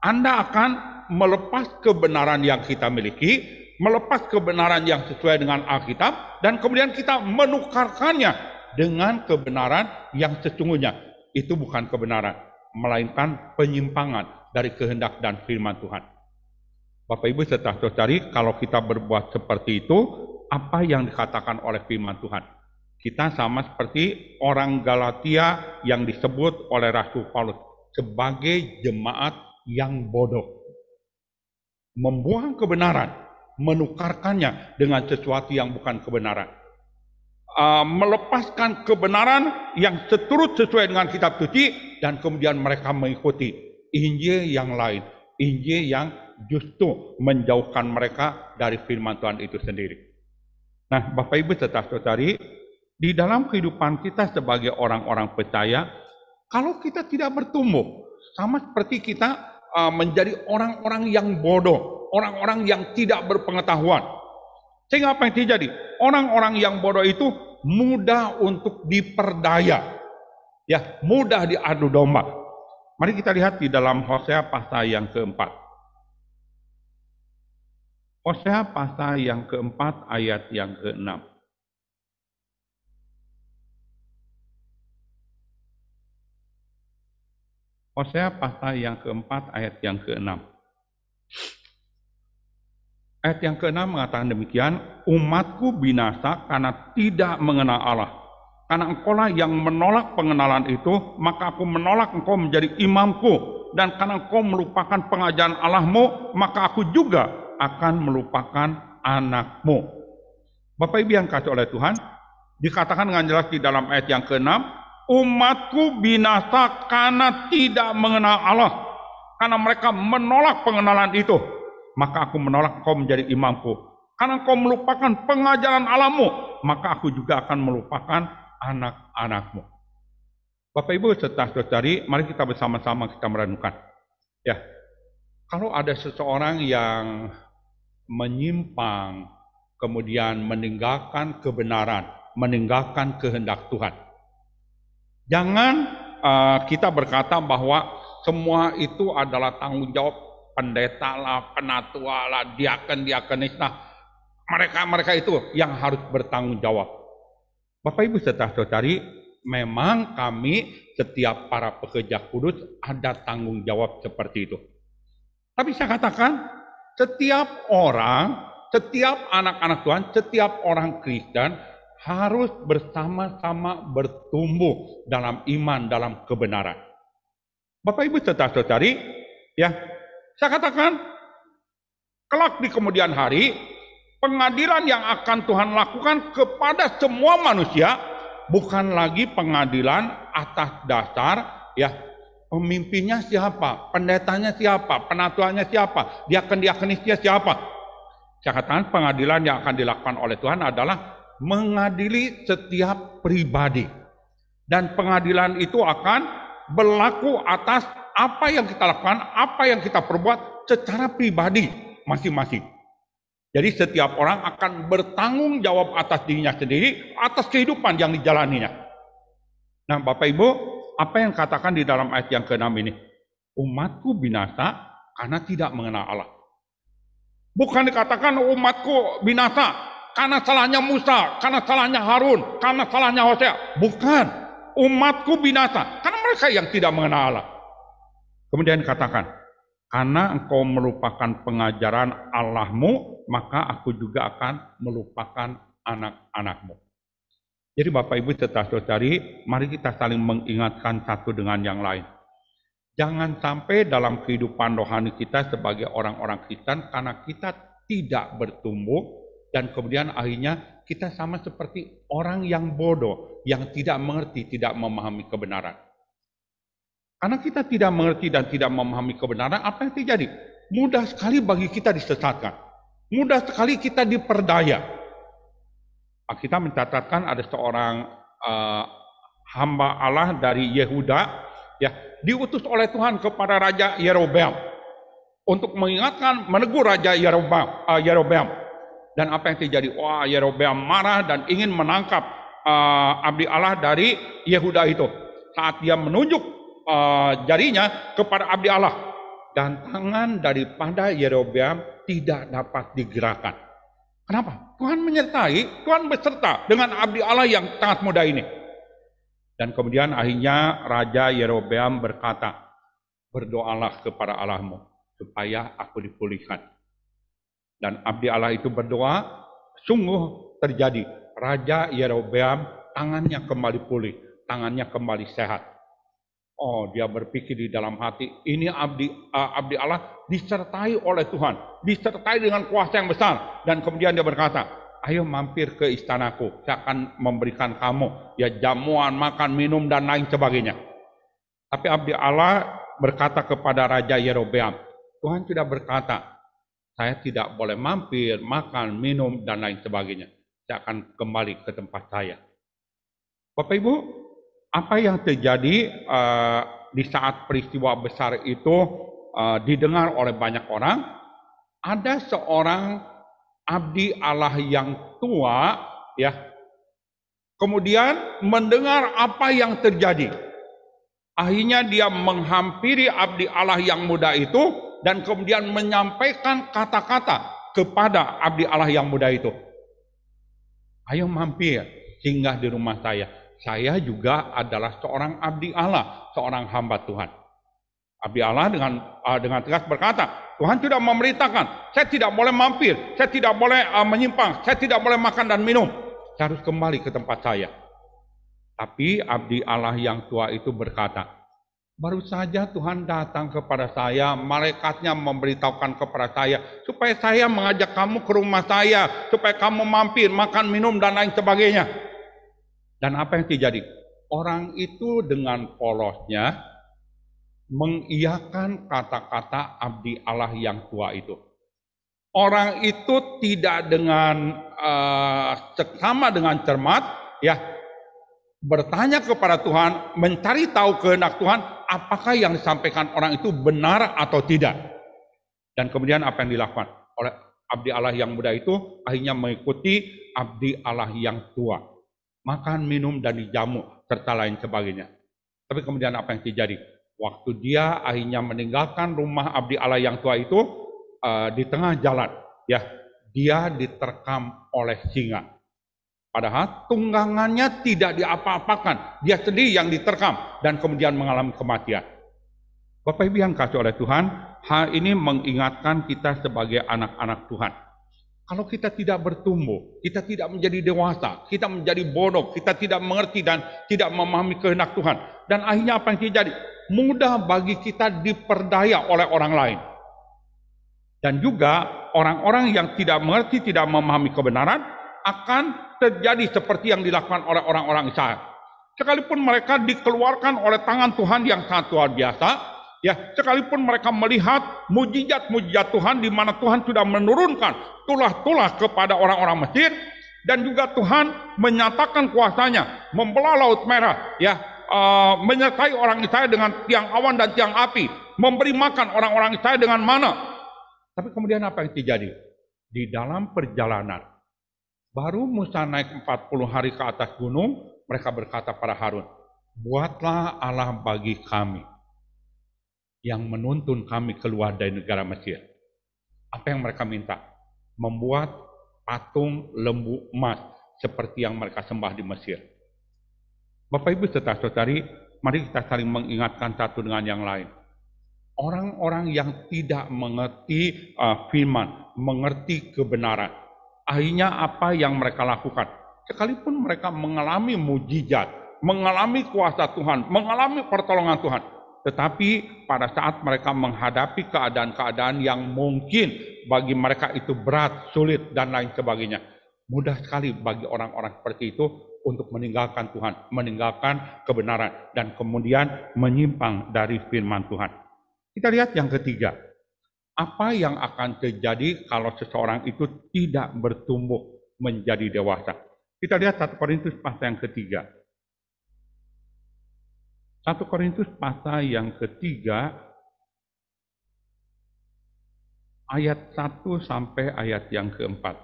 Speaker 1: Anda akan melepas kebenaran yang kita miliki, melepas kebenaran yang sesuai dengan Alkitab, dan kemudian kita menukarkannya dengan kebenaran yang sesungguhnya. Itu bukan kebenaran melainkan penyimpangan dari kehendak dan firman Tuhan. Bapak Ibu serta saudari, kalau kita berbuat seperti itu, apa yang dikatakan oleh firman Tuhan? Kita sama seperti orang Galatia yang disebut oleh Rasul Paulus sebagai jemaat yang bodoh. Membuang kebenaran, menukarkannya dengan sesuatu yang bukan kebenaran. Uh, melepaskan kebenaran yang seturut sesuai dengan kitab suci dan kemudian mereka mengikuti Injil yang lain, Injil yang justru menjauhkan mereka dari firman Tuhan itu sendiri. Nah, Bapak Ibu saudara-saudari, di dalam kehidupan kita sebagai orang-orang percaya, kalau kita tidak bertumbuh, sama seperti kita uh, menjadi orang-orang yang bodoh, orang-orang yang tidak berpengetahuan. Sehingga apa yang terjadi? Orang-orang yang bodoh itu mudah untuk diperdaya. Ya, mudah diadu domba. Mari kita lihat di dalam Hosea pasal yang keempat. Hosea pasal yang keempat ayat yang keenam. Hosea pasal yang keempat ayat yang keenam. Ayat yang keenam mengatakan demikian, umatku binasa karena tidak mengenal Allah. Karena engkaulah yang menolak pengenalan itu, maka aku menolak engkau menjadi imamku. Dan karena engkau melupakan pengajaran Allahmu, maka aku juga akan melupakan anakmu. Bapak Ibu yang kasih oleh Tuhan, dikatakan dengan jelas di dalam ayat yang keenam, umatku binasa karena tidak mengenal Allah. Karena mereka menolak pengenalan itu maka aku menolak kau menjadi imamku. Karena kau melupakan pengajaran alammu, maka aku juga akan melupakan anak-anakmu. Bapak Ibu serta saudari mari kita bersama-sama kita merenungkan. Ya, kalau ada seseorang yang menyimpang, kemudian meninggalkan kebenaran, meninggalkan kehendak Tuhan. Jangan uh, kita berkata bahwa semua itu adalah tanggung jawab pendeta lah, penatua lah, diaken diakenis lah. Mereka mereka itu yang harus bertanggung jawab. Bapak Ibu setelah saudari memang kami setiap para pekerja kudus ada tanggung jawab seperti itu. Tapi saya katakan, setiap orang, setiap anak-anak Tuhan, setiap orang Kristen harus bersama-sama bertumbuh dalam iman, dalam kebenaran. Bapak Ibu setelah saudari ya, saya katakan, kelak di kemudian hari, pengadilan yang akan Tuhan lakukan kepada semua manusia bukan lagi pengadilan atas dasar ya pemimpinnya siapa, pendetanya siapa, penatuannya siapa, diaken diakenisnya siapa. Saya katakan pengadilan yang akan dilakukan oleh Tuhan adalah mengadili setiap pribadi. Dan pengadilan itu akan berlaku atas apa yang kita lakukan, apa yang kita perbuat secara pribadi masing-masing. Jadi setiap orang akan bertanggung jawab atas dirinya sendiri, atas kehidupan yang dijalaninya. Nah Bapak Ibu, apa yang katakan di dalam ayat yang ke-6 ini? Umatku binasa karena tidak mengenal Allah. Bukan dikatakan umatku binasa karena salahnya Musa, karena salahnya Harun, karena salahnya Hosea. Bukan. Umatku binasa karena mereka yang tidak mengenal Allah. Kemudian katakan, karena engkau melupakan pengajaran Allahmu, maka aku juga akan melupakan anak-anakmu. Jadi Bapak Ibu tetap saudari, mari kita saling mengingatkan satu dengan yang lain. Jangan sampai dalam kehidupan rohani kita sebagai orang-orang Kristen, karena kita tidak bertumbuh, dan kemudian akhirnya kita sama seperti orang yang bodoh, yang tidak mengerti, tidak memahami kebenaran. Karena kita tidak mengerti dan tidak memahami kebenaran, apa yang terjadi? Mudah sekali bagi kita disesatkan. Mudah sekali kita diperdaya. Kita mencatatkan ada seorang uh, hamba Allah dari Yehuda, ya diutus oleh Tuhan kepada Raja Yerobeam untuk mengingatkan, menegur Raja Yerobeam. Uh, Yerobeam. Dan apa yang terjadi? Wah, Yerobeam marah dan ingin menangkap uh, abdi Allah dari Yehuda itu. Saat dia menunjuk uh, jarinya kepada abdi Allah dan tangan daripada Yerobeam tidak dapat digerakkan. Kenapa? Tuhan menyertai, Tuhan beserta dengan abdi Allah yang sangat muda ini. Dan kemudian akhirnya Raja Yerobeam berkata, berdoalah kepada Allahmu supaya aku dipulihkan. Dan abdi Allah itu berdoa, sungguh terjadi. Raja Yerobeam tangannya kembali pulih, tangannya kembali sehat Oh, dia berpikir di dalam hati, ini abdi uh, abdi Allah disertai oleh Tuhan, disertai dengan kuasa yang besar dan kemudian dia berkata, "Ayo mampir ke istanaku, saya akan memberikan kamu ya jamuan, makan, minum dan lain sebagainya." Tapi abdi Allah berkata kepada Raja Yerobeam, "Tuhan tidak berkata, saya tidak boleh mampir, makan, minum dan lain sebagainya. Saya akan kembali ke tempat saya." Bapak Ibu, apa yang terjadi uh, di saat peristiwa besar itu uh, didengar oleh banyak orang, ada seorang abdi Allah yang tua, ya, kemudian mendengar apa yang terjadi. Akhirnya dia menghampiri abdi Allah yang muda itu dan kemudian menyampaikan kata-kata kepada abdi Allah yang muda itu. Ayo mampir, singgah di rumah saya saya juga adalah seorang abdi Allah, seorang hamba Tuhan. Abdi Allah dengan eh, dengan tegas berkata, Tuhan tidak memerintahkan, saya tidak boleh mampir, saya tidak boleh eh, menyimpang, saya tidak boleh makan dan minum. Saya harus kembali ke tempat saya. Tapi abdi Allah yang tua itu berkata, Baru saja Tuhan datang kepada saya, malaikatnya memberitahukan kepada saya, supaya saya mengajak kamu ke rumah saya, supaya kamu mampir, makan, minum, dan lain sebagainya. Dan apa yang terjadi? Orang itu dengan polosnya mengiyakan kata-kata abdi Allah yang tua itu. Orang itu tidak dengan uh, sama dengan cermat, ya bertanya kepada Tuhan, mencari tahu kehendak Tuhan, apakah yang disampaikan orang itu benar atau tidak. Dan kemudian apa yang dilakukan oleh abdi Allah yang muda itu akhirnya mengikuti abdi Allah yang tua makan, minum, dan dijamu, serta lain sebagainya. Tapi kemudian apa yang terjadi? Waktu dia akhirnya meninggalkan rumah abdi Allah yang tua itu uh, di tengah jalan, ya dia diterkam oleh singa. Padahal tunggangannya tidak diapa-apakan, dia sendiri yang diterkam dan kemudian mengalami kematian. Bapak Ibu yang kasih oleh Tuhan, hal ini mengingatkan kita sebagai anak-anak Tuhan kalau kita tidak bertumbuh, kita tidak menjadi dewasa, kita menjadi bodoh, kita tidak mengerti dan tidak memahami kehendak Tuhan. Dan akhirnya apa yang terjadi? Mudah bagi kita diperdaya oleh orang lain. Dan juga orang-orang yang tidak mengerti, tidak memahami kebenaran akan terjadi seperti yang dilakukan oleh orang-orang Israel. Sekalipun mereka dikeluarkan oleh tangan Tuhan yang sangat luar biasa, Ya, sekalipun mereka melihat mujizat-mujizat Tuhan di mana Tuhan sudah menurunkan tulah-tulah kepada orang-orang Mesir dan juga Tuhan menyatakan kuasanya membelah laut merah, ya, uh, menyertai orang Israel dengan tiang awan dan tiang api, memberi makan orang-orang Israel dengan mana. Tapi kemudian apa yang terjadi? Di dalam perjalanan, baru Musa naik 40 hari ke atas gunung, mereka berkata pada Harun, buatlah Allah bagi kami yang menuntun kami keluar dari negara Mesir. Apa yang mereka minta? Membuat patung lembu emas seperti yang mereka sembah di Mesir. Bapak Ibu serta saudari, mari kita saling mengingatkan satu dengan yang lain. Orang-orang yang tidak mengerti uh, firman, mengerti kebenaran, akhirnya apa yang mereka lakukan? Sekalipun mereka mengalami mujizat, mengalami kuasa Tuhan, mengalami pertolongan Tuhan, tetapi pada saat mereka menghadapi keadaan-keadaan yang mungkin bagi mereka itu berat, sulit, dan lain sebagainya. Mudah sekali bagi orang-orang seperti itu untuk meninggalkan Tuhan, meninggalkan kebenaran, dan kemudian menyimpang dari firman Tuhan. Kita lihat yang ketiga, apa yang akan terjadi kalau seseorang itu tidak bertumbuh menjadi dewasa. Kita lihat 1 Korintus pasal yang ketiga. 1 Korintus pasal yang ketiga, ayat 1 sampai ayat yang keempat.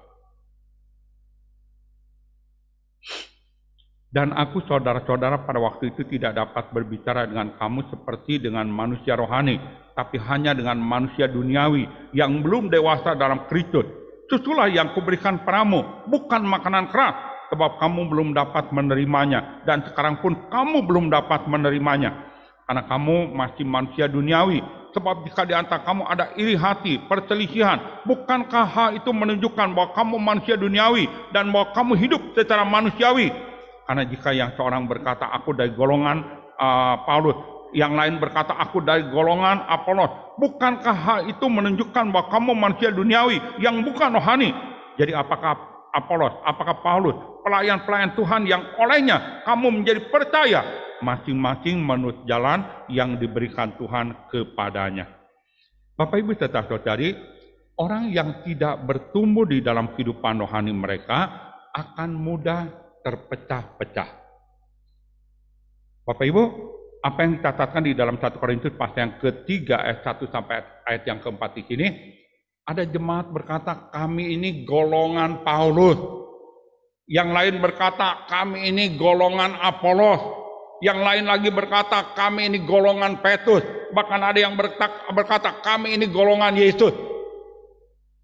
Speaker 1: Dan aku saudara-saudara pada waktu itu tidak dapat berbicara dengan kamu seperti dengan manusia rohani, tapi hanya dengan manusia duniawi yang belum dewasa dalam Kristus. Susulah yang kuberikan padamu, bukan makanan keras, sebab kamu belum dapat menerimanya dan sekarang pun kamu belum dapat menerimanya karena kamu masih manusia duniawi sebab jika di antara kamu ada iri hati, perselisihan, bukankah hal itu menunjukkan bahwa kamu manusia duniawi dan bahwa kamu hidup secara manusiawi? Karena jika yang seorang berkata aku dari golongan uh, Paulus, yang lain berkata aku dari golongan Apolos, bukankah hal itu menunjukkan bahwa kamu manusia duniawi yang bukan rohani? Jadi apakah Apolos, apakah Paulus, pelayan-pelayan Tuhan yang olehnya kamu menjadi percaya masing-masing menurut jalan yang diberikan Tuhan kepadanya. Bapak Ibu serta saudari, orang yang tidak bertumbuh di dalam kehidupan rohani mereka akan mudah terpecah-pecah. Bapak Ibu, apa yang dicatatkan di dalam 1 Korintus pasal yang ketiga ayat 1 sampai ayat yang keempat di sini, ada jemaat berkata, kami ini golongan Paulus. Yang lain berkata, kami ini golongan Apolos. Yang lain lagi berkata, kami ini golongan Petrus. Bahkan ada yang berkata, kami ini golongan Yesus.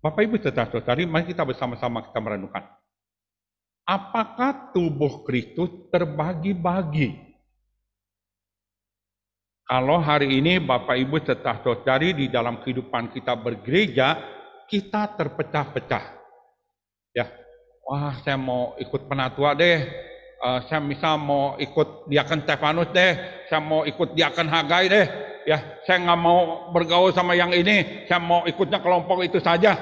Speaker 1: Bapak Ibu saudara tadi, mari kita bersama-sama kita merenungkan. Apakah tubuh Kristus terbagi-bagi? Kalau hari ini Bapak Ibu tetap dari di dalam kehidupan kita bergereja, kita terpecah-pecah. Ya, wah saya mau ikut penatua deh, uh, saya misal mau ikut diakan Stefanus deh, saya mau ikut diakan Hagai deh, ya saya nggak mau bergaul sama yang ini, saya mau ikutnya kelompok itu saja.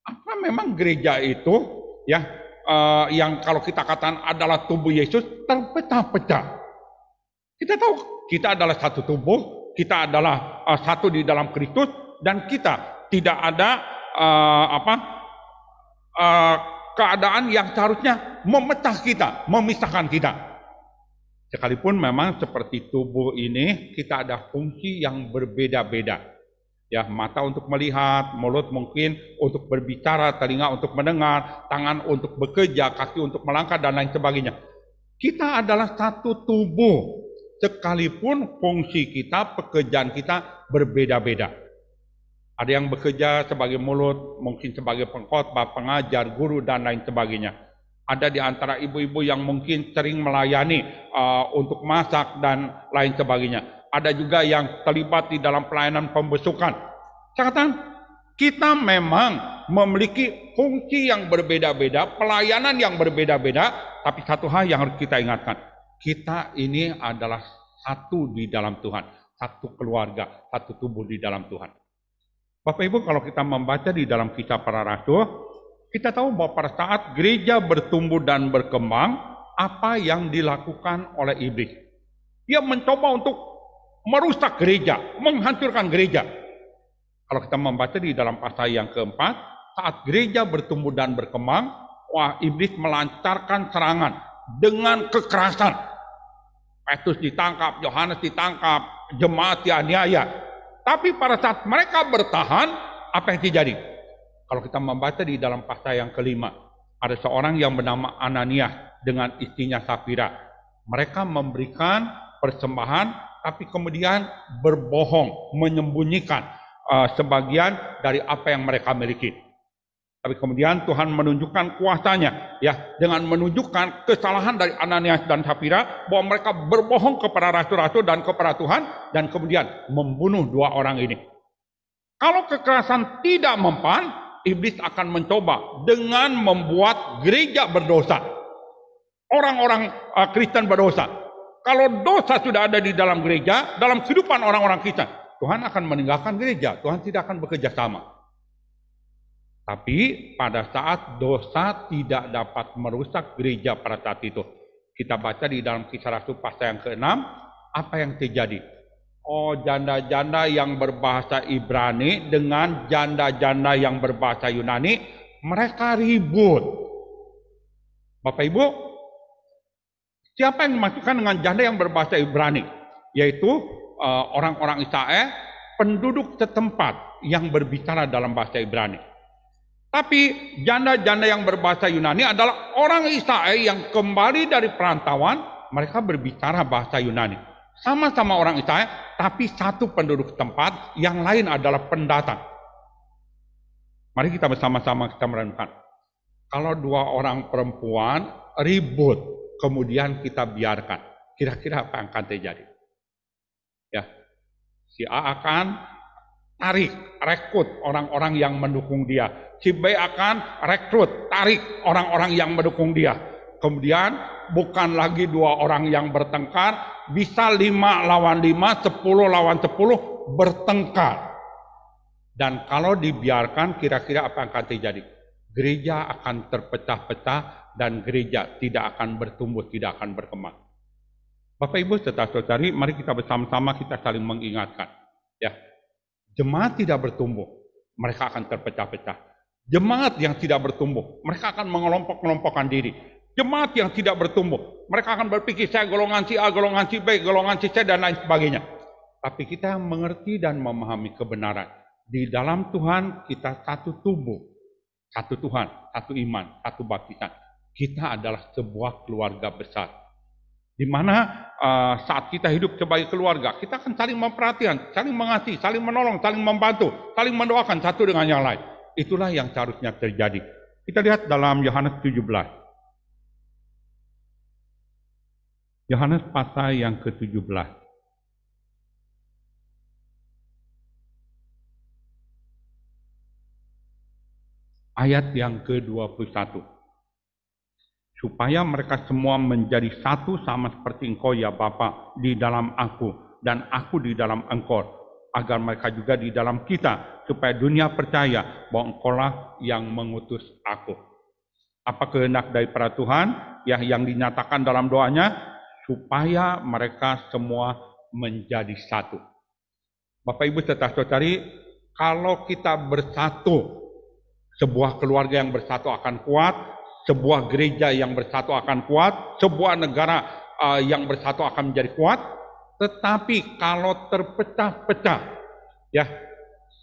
Speaker 1: Apa memang gereja itu ya uh, yang kalau kita katakan adalah tubuh Yesus terpecah-pecah? Kita tahu kita adalah satu tubuh, kita adalah uh, satu di dalam Kristus dan kita tidak ada uh, apa uh, keadaan yang seharusnya memecah kita, memisahkan kita. Sekalipun memang seperti tubuh ini kita ada fungsi yang berbeda-beda. Ya, mata untuk melihat, mulut mungkin untuk berbicara, telinga untuk mendengar, tangan untuk bekerja, kaki untuk melangkah dan lain sebagainya. Kita adalah satu tubuh sekalipun fungsi kita, pekerjaan kita berbeda-beda. Ada yang bekerja sebagai mulut, mungkin sebagai pengkhotbah, pengajar, guru, dan lain sebagainya. Ada di antara ibu-ibu yang mungkin sering melayani uh, untuk masak dan lain sebagainya. Ada juga yang terlibat di dalam pelayanan pembesukan. Catatan, kita memang memiliki fungsi yang berbeda-beda, pelayanan yang berbeda-beda, tapi satu hal yang harus kita ingatkan kita ini adalah satu di dalam Tuhan, satu keluarga, satu tubuh di dalam Tuhan. Bapak Ibu, kalau kita membaca di dalam Kitab para rasul, kita tahu bahwa pada saat gereja bertumbuh dan berkembang, apa yang dilakukan oleh iblis? Ia mencoba untuk merusak gereja, menghancurkan gereja. Kalau kita membaca di dalam pasal yang keempat, saat gereja bertumbuh dan berkembang, wah iblis melancarkan serangan dengan kekerasan Petrus ditangkap, Yohanes ditangkap, jemaat dianiaya. Tapi pada saat mereka bertahan, apa yang terjadi? Kalau kita membaca di dalam pasal yang kelima, ada seorang yang bernama Ananias dengan istrinya Safira. Mereka memberikan persembahan, tapi kemudian berbohong, menyembunyikan uh, sebagian dari apa yang mereka miliki. Tapi kemudian Tuhan menunjukkan kuasanya ya dengan menunjukkan kesalahan dari Ananias dan Sapira bahwa mereka berbohong kepada rasul-rasul dan kepada Tuhan dan kemudian membunuh dua orang ini. Kalau kekerasan tidak mempan, iblis akan mencoba dengan membuat gereja berdosa. Orang-orang eh, Kristen berdosa. Kalau dosa sudah ada di dalam gereja, dalam kehidupan orang-orang Kristen, Tuhan akan meninggalkan gereja, Tuhan tidak akan bekerja sama. Tapi pada saat dosa tidak dapat merusak gereja pada saat itu. Kita baca di dalam kisah Rasul pasal yang ke-6, apa yang terjadi? Oh janda-janda yang berbahasa Ibrani dengan janda-janda yang berbahasa Yunani, mereka ribut. Bapak Ibu, siapa yang dimasukkan dengan janda yang berbahasa Ibrani? Yaitu eh, orang-orang Israel, penduduk setempat yang berbicara dalam bahasa Ibrani. Tapi janda-janda yang berbahasa Yunani adalah orang Israel yang kembali dari perantauan, mereka berbicara bahasa Yunani. Sama-sama orang Israel, tapi satu penduduk tempat, yang lain adalah pendatang. Mari kita bersama-sama kita merenungkan. Kalau dua orang perempuan ribut, kemudian kita biarkan. Kira-kira apa yang akan terjadi? Ya, si A akan tarik, rekrut orang-orang yang mendukung dia. Cibay akan rekrut, tarik orang-orang yang mendukung dia. Kemudian bukan lagi dua orang yang bertengkar, bisa lima lawan lima, sepuluh lawan sepuluh bertengkar. Dan kalau dibiarkan kira-kira apa yang akan terjadi? Gereja akan terpecah-pecah dan gereja tidak akan bertumbuh, tidak akan berkembang. Bapak Ibu serta saudari, mari kita bersama-sama kita saling mengingatkan. Ya, Jemaat tidak bertumbuh, mereka akan terpecah-pecah. Jemaat yang tidak bertumbuh, mereka akan mengelompok-kelompokkan diri. Jemaat yang tidak bertumbuh, mereka akan berpikir saya golongan si A, golongan si B, golongan si C, dan lain sebagainya. Tapi kita yang mengerti dan memahami kebenaran. Di dalam Tuhan kita satu tubuh, satu Tuhan, satu iman, satu baptisan. Kita adalah sebuah keluarga besar. Di mana Eh, saat kita hidup sebagai keluarga, kita akan saling memperhatikan, saling mengasihi, saling menolong, saling membantu, saling mendoakan satu dengan yang lain. Itulah yang seharusnya terjadi. Kita lihat dalam Yohanes 17. Yohanes pasal yang ke-17. ayat yang ke-21 supaya mereka semua menjadi satu sama seperti engkau ya Bapa di dalam aku dan aku di dalam engkau agar mereka juga di dalam kita supaya dunia percaya bahwa Engkau lah yang mengutus aku apa kehendak dari Para Tuhan ya yang dinyatakan dalam doanya supaya mereka semua menjadi satu Bapak Ibu serta saudari kalau kita bersatu sebuah keluarga yang bersatu akan kuat sebuah gereja yang bersatu akan kuat, sebuah negara uh, yang bersatu akan menjadi kuat. Tetapi kalau terpecah-pecah, ya,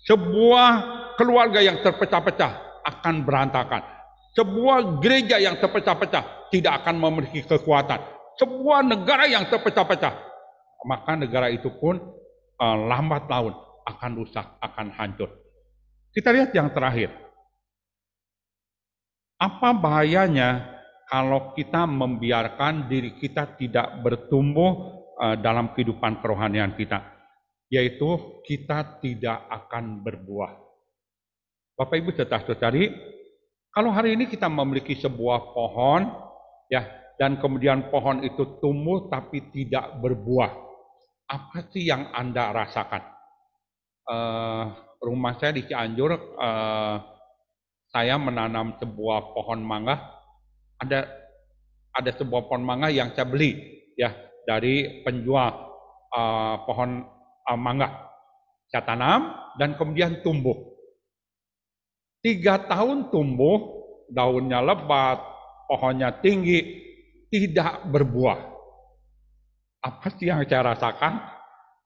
Speaker 1: sebuah keluarga yang terpecah-pecah akan berantakan. Sebuah gereja yang terpecah-pecah tidak akan memiliki kekuatan. Sebuah negara yang terpecah-pecah, maka negara itu pun uh, lambat laun akan rusak, akan hancur. Kita lihat yang terakhir, apa bahayanya kalau kita membiarkan diri kita tidak bertumbuh eh, dalam kehidupan kerohanian kita? Yaitu kita tidak akan berbuah. Bapak Ibu saudara tadi, kalau hari ini kita memiliki sebuah pohon, ya, dan kemudian pohon itu tumbuh tapi tidak berbuah, apa sih yang Anda rasakan? Uh, rumah saya di Cianjur, uh, saya menanam sebuah pohon mangga, ada ada sebuah pohon mangga yang saya beli ya dari penjual uh, pohon uh, mangga. Saya tanam dan kemudian tumbuh. Tiga tahun tumbuh, daunnya lebat, pohonnya tinggi, tidak berbuah. Apa sih yang saya rasakan?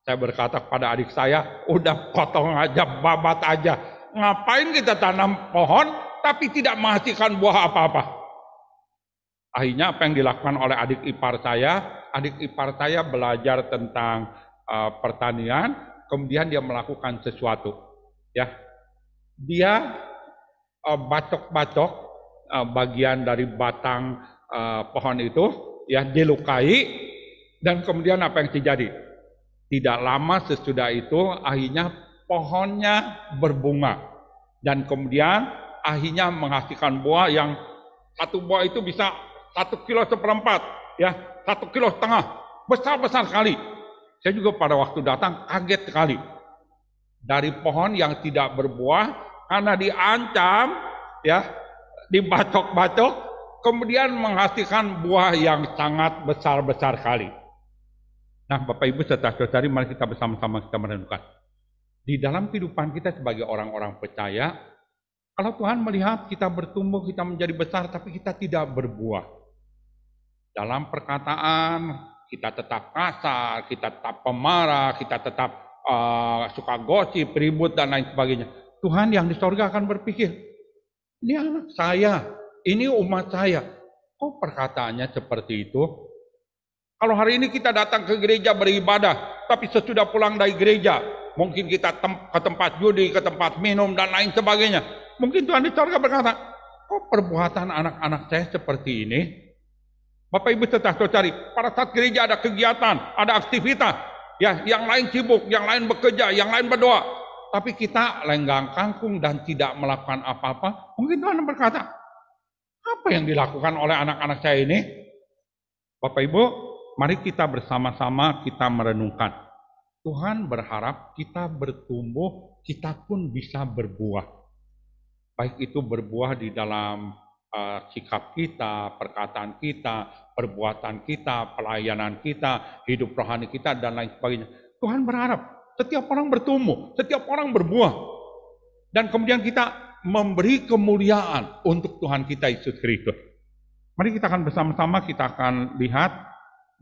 Speaker 1: Saya berkata kepada adik saya, udah potong aja, babat aja, ngapain kita tanam pohon tapi tidak menghasilkan buah apa-apa. Akhirnya apa yang dilakukan oleh adik ipar saya, adik ipar saya belajar tentang uh, pertanian, kemudian dia melakukan sesuatu. Ya, dia eh, batok-batok uh, bagian dari batang uh, pohon itu, ya dilukai, dan kemudian apa yang terjadi? Tidak lama sesudah itu akhirnya pohonnya berbunga. Dan kemudian akhirnya menghasilkan buah yang satu buah itu bisa satu kilo seperempat, ya satu kilo setengah, besar-besar sekali. Saya juga pada waktu datang kaget sekali. Dari pohon yang tidak berbuah, karena diancam, ya dibacok bacok kemudian menghasilkan buah yang sangat besar-besar sekali. Nah Bapak Ibu serta saudari mari kita bersama-sama kita merenungkan di dalam kehidupan kita sebagai orang-orang percaya, kalau Tuhan melihat kita bertumbuh, kita menjadi besar, tapi kita tidak berbuah. Dalam perkataan, kita tetap kasar, kita tetap pemarah, kita tetap uh, suka gosip, ribut, dan lain sebagainya. Tuhan yang di sorga akan berpikir, ini anak saya, ini umat saya. Kok perkataannya seperti itu? Kalau hari ini kita datang ke gereja beribadah, tapi sesudah pulang dari gereja, mungkin kita tem ke tempat judi, ke tempat minum dan lain sebagainya. Mungkin Tuhan di surga berkata, kok perbuatan anak-anak saya seperti ini? Bapak Ibu tetap cari, pada saat gereja ada kegiatan, ada aktivitas, ya yang lain sibuk, yang lain bekerja, yang lain berdoa. Tapi kita lenggang kangkung dan tidak melakukan apa-apa. Mungkin Tuhan berkata, apa yang dilakukan oleh anak-anak saya ini? Bapak Ibu, mari kita bersama-sama kita merenungkan Tuhan berharap kita bertumbuh, kita pun bisa berbuah. Baik itu berbuah di dalam uh, sikap kita, perkataan kita, perbuatan kita, pelayanan kita, hidup rohani kita, dan lain sebagainya. Tuhan berharap setiap orang bertumbuh, setiap orang berbuah. Dan kemudian kita memberi kemuliaan untuk Tuhan kita Yesus Kristus. Mari kita akan bersama-sama kita akan lihat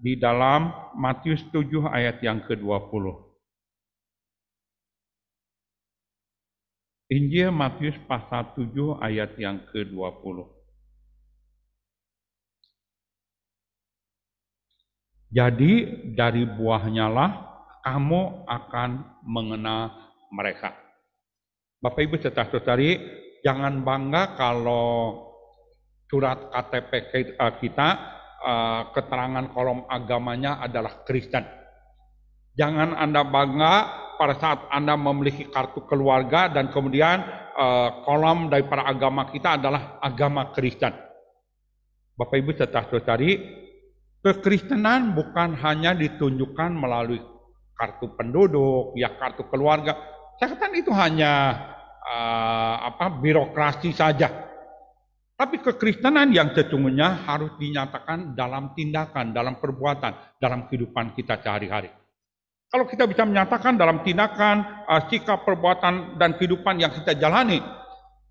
Speaker 1: di dalam Matius 7 ayat yang ke-20. Injil Matius pasal 7 ayat yang ke-20. Jadi dari buahnya lah kamu akan mengenal mereka. Bapak Ibu serta saudari jangan bangga kalau surat KTP eh, kita Eh, keterangan kolom agamanya adalah Kristen. Jangan Anda bangga pada saat Anda memiliki kartu keluarga dan kemudian uh, kolom para agama kita adalah agama Kristen. Bapak Ibu setelah saudari, kekristenan bukan hanya ditunjukkan melalui kartu penduduk, ya kartu keluarga. Saya katakan itu hanya uh, apa birokrasi saja tapi kekristenan yang sesungguhnya harus dinyatakan dalam tindakan, dalam perbuatan, dalam kehidupan kita sehari-hari. Kalau kita bisa menyatakan dalam tindakan, eh, sikap, perbuatan, dan kehidupan yang kita jalani,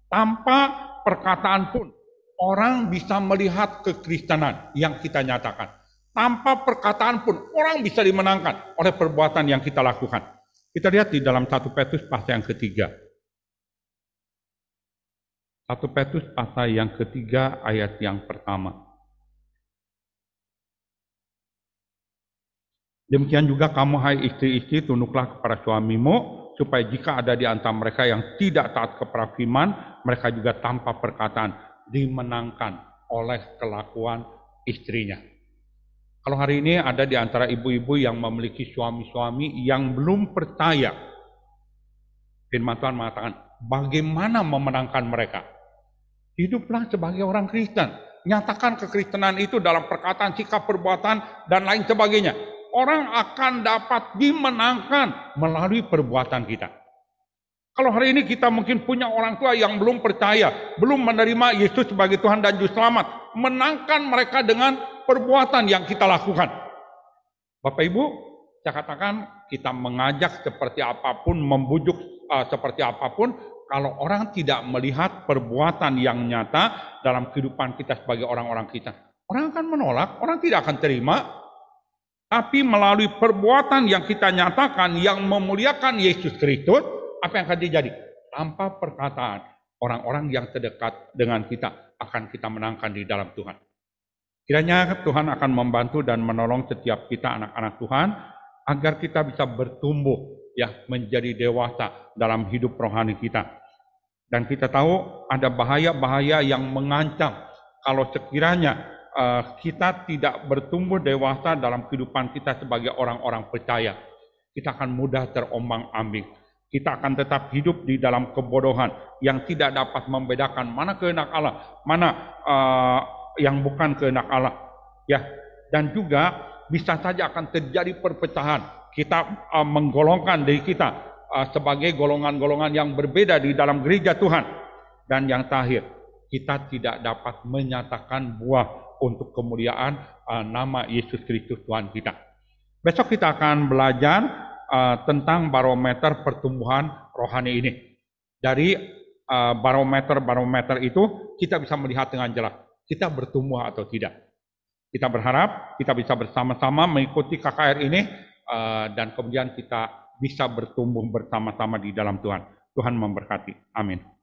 Speaker 1: tanpa perkataan pun, orang bisa melihat kekristenan yang kita nyatakan. Tanpa perkataan pun, orang bisa dimenangkan oleh perbuatan yang kita lakukan. Kita lihat di dalam satu Petrus pasal yang ketiga. 1 Petrus pasal yang ketiga ayat yang pertama. Demikian juga kamu hai istri-istri tunduklah kepada suamimu supaya jika ada di antara mereka yang tidak taat kepada firman, mereka juga tanpa perkataan dimenangkan oleh kelakuan istrinya. Kalau hari ini ada di antara ibu-ibu yang memiliki suami-suami yang belum percaya, firman Tuhan mengatakan, bagaimana memenangkan mereka? Hiduplah sebagai orang Kristen. Nyatakan kekristenan itu dalam perkataan, sikap, perbuatan, dan lain sebagainya. Orang akan dapat dimenangkan melalui perbuatan kita. Kalau hari ini kita mungkin punya orang tua yang belum percaya, belum menerima Yesus sebagai Tuhan dan Juru Selamat, menangkan mereka dengan perbuatan yang kita lakukan. Bapak Ibu, saya katakan kita mengajak seperti apapun, membujuk eh, seperti apapun, kalau orang tidak melihat perbuatan yang nyata dalam kehidupan kita sebagai orang-orang kita. Orang akan menolak, orang tidak akan terima. Tapi melalui perbuatan yang kita nyatakan yang memuliakan Yesus Kristus, apa yang akan terjadi? Tanpa perkataan, orang-orang yang terdekat dengan kita akan kita menangkan di dalam Tuhan. Kiranya Tuhan akan membantu dan menolong setiap kita anak-anak Tuhan agar kita bisa bertumbuh ya menjadi dewasa dalam hidup rohani kita. Dan kita tahu ada bahaya-bahaya yang mengancam kalau sekiranya eh, kita tidak bertumbuh dewasa dalam kehidupan kita sebagai orang-orang percaya. Kita akan mudah terombang-ambing. Kita akan tetap hidup di dalam kebodohan yang tidak dapat membedakan mana kehendak Allah, mana uh, yang bukan kehendak Allah. Ya, dan juga bisa saja akan terjadi perpecahan. Kita uh, menggolongkan diri kita Ah, sebagai golongan-golongan yang berbeda di dalam gereja Tuhan. Dan yang terakhir, kita tidak dapat menyatakan buah untuk kemuliaan uh, nama Yesus Kristus Tuhan kita. Besok kita akan belajar uh, tentang barometer pertumbuhan rohani ini. Dari barometer barometer-barometer itu kita bisa melihat dengan jelas kita bertumbuh atau tidak. Kita berharap kita bisa bersama-sama mengikuti KKR ini uh, dan kemudian kita bisa bertumbuh bersama-sama di dalam Tuhan. Tuhan memberkati. Amin.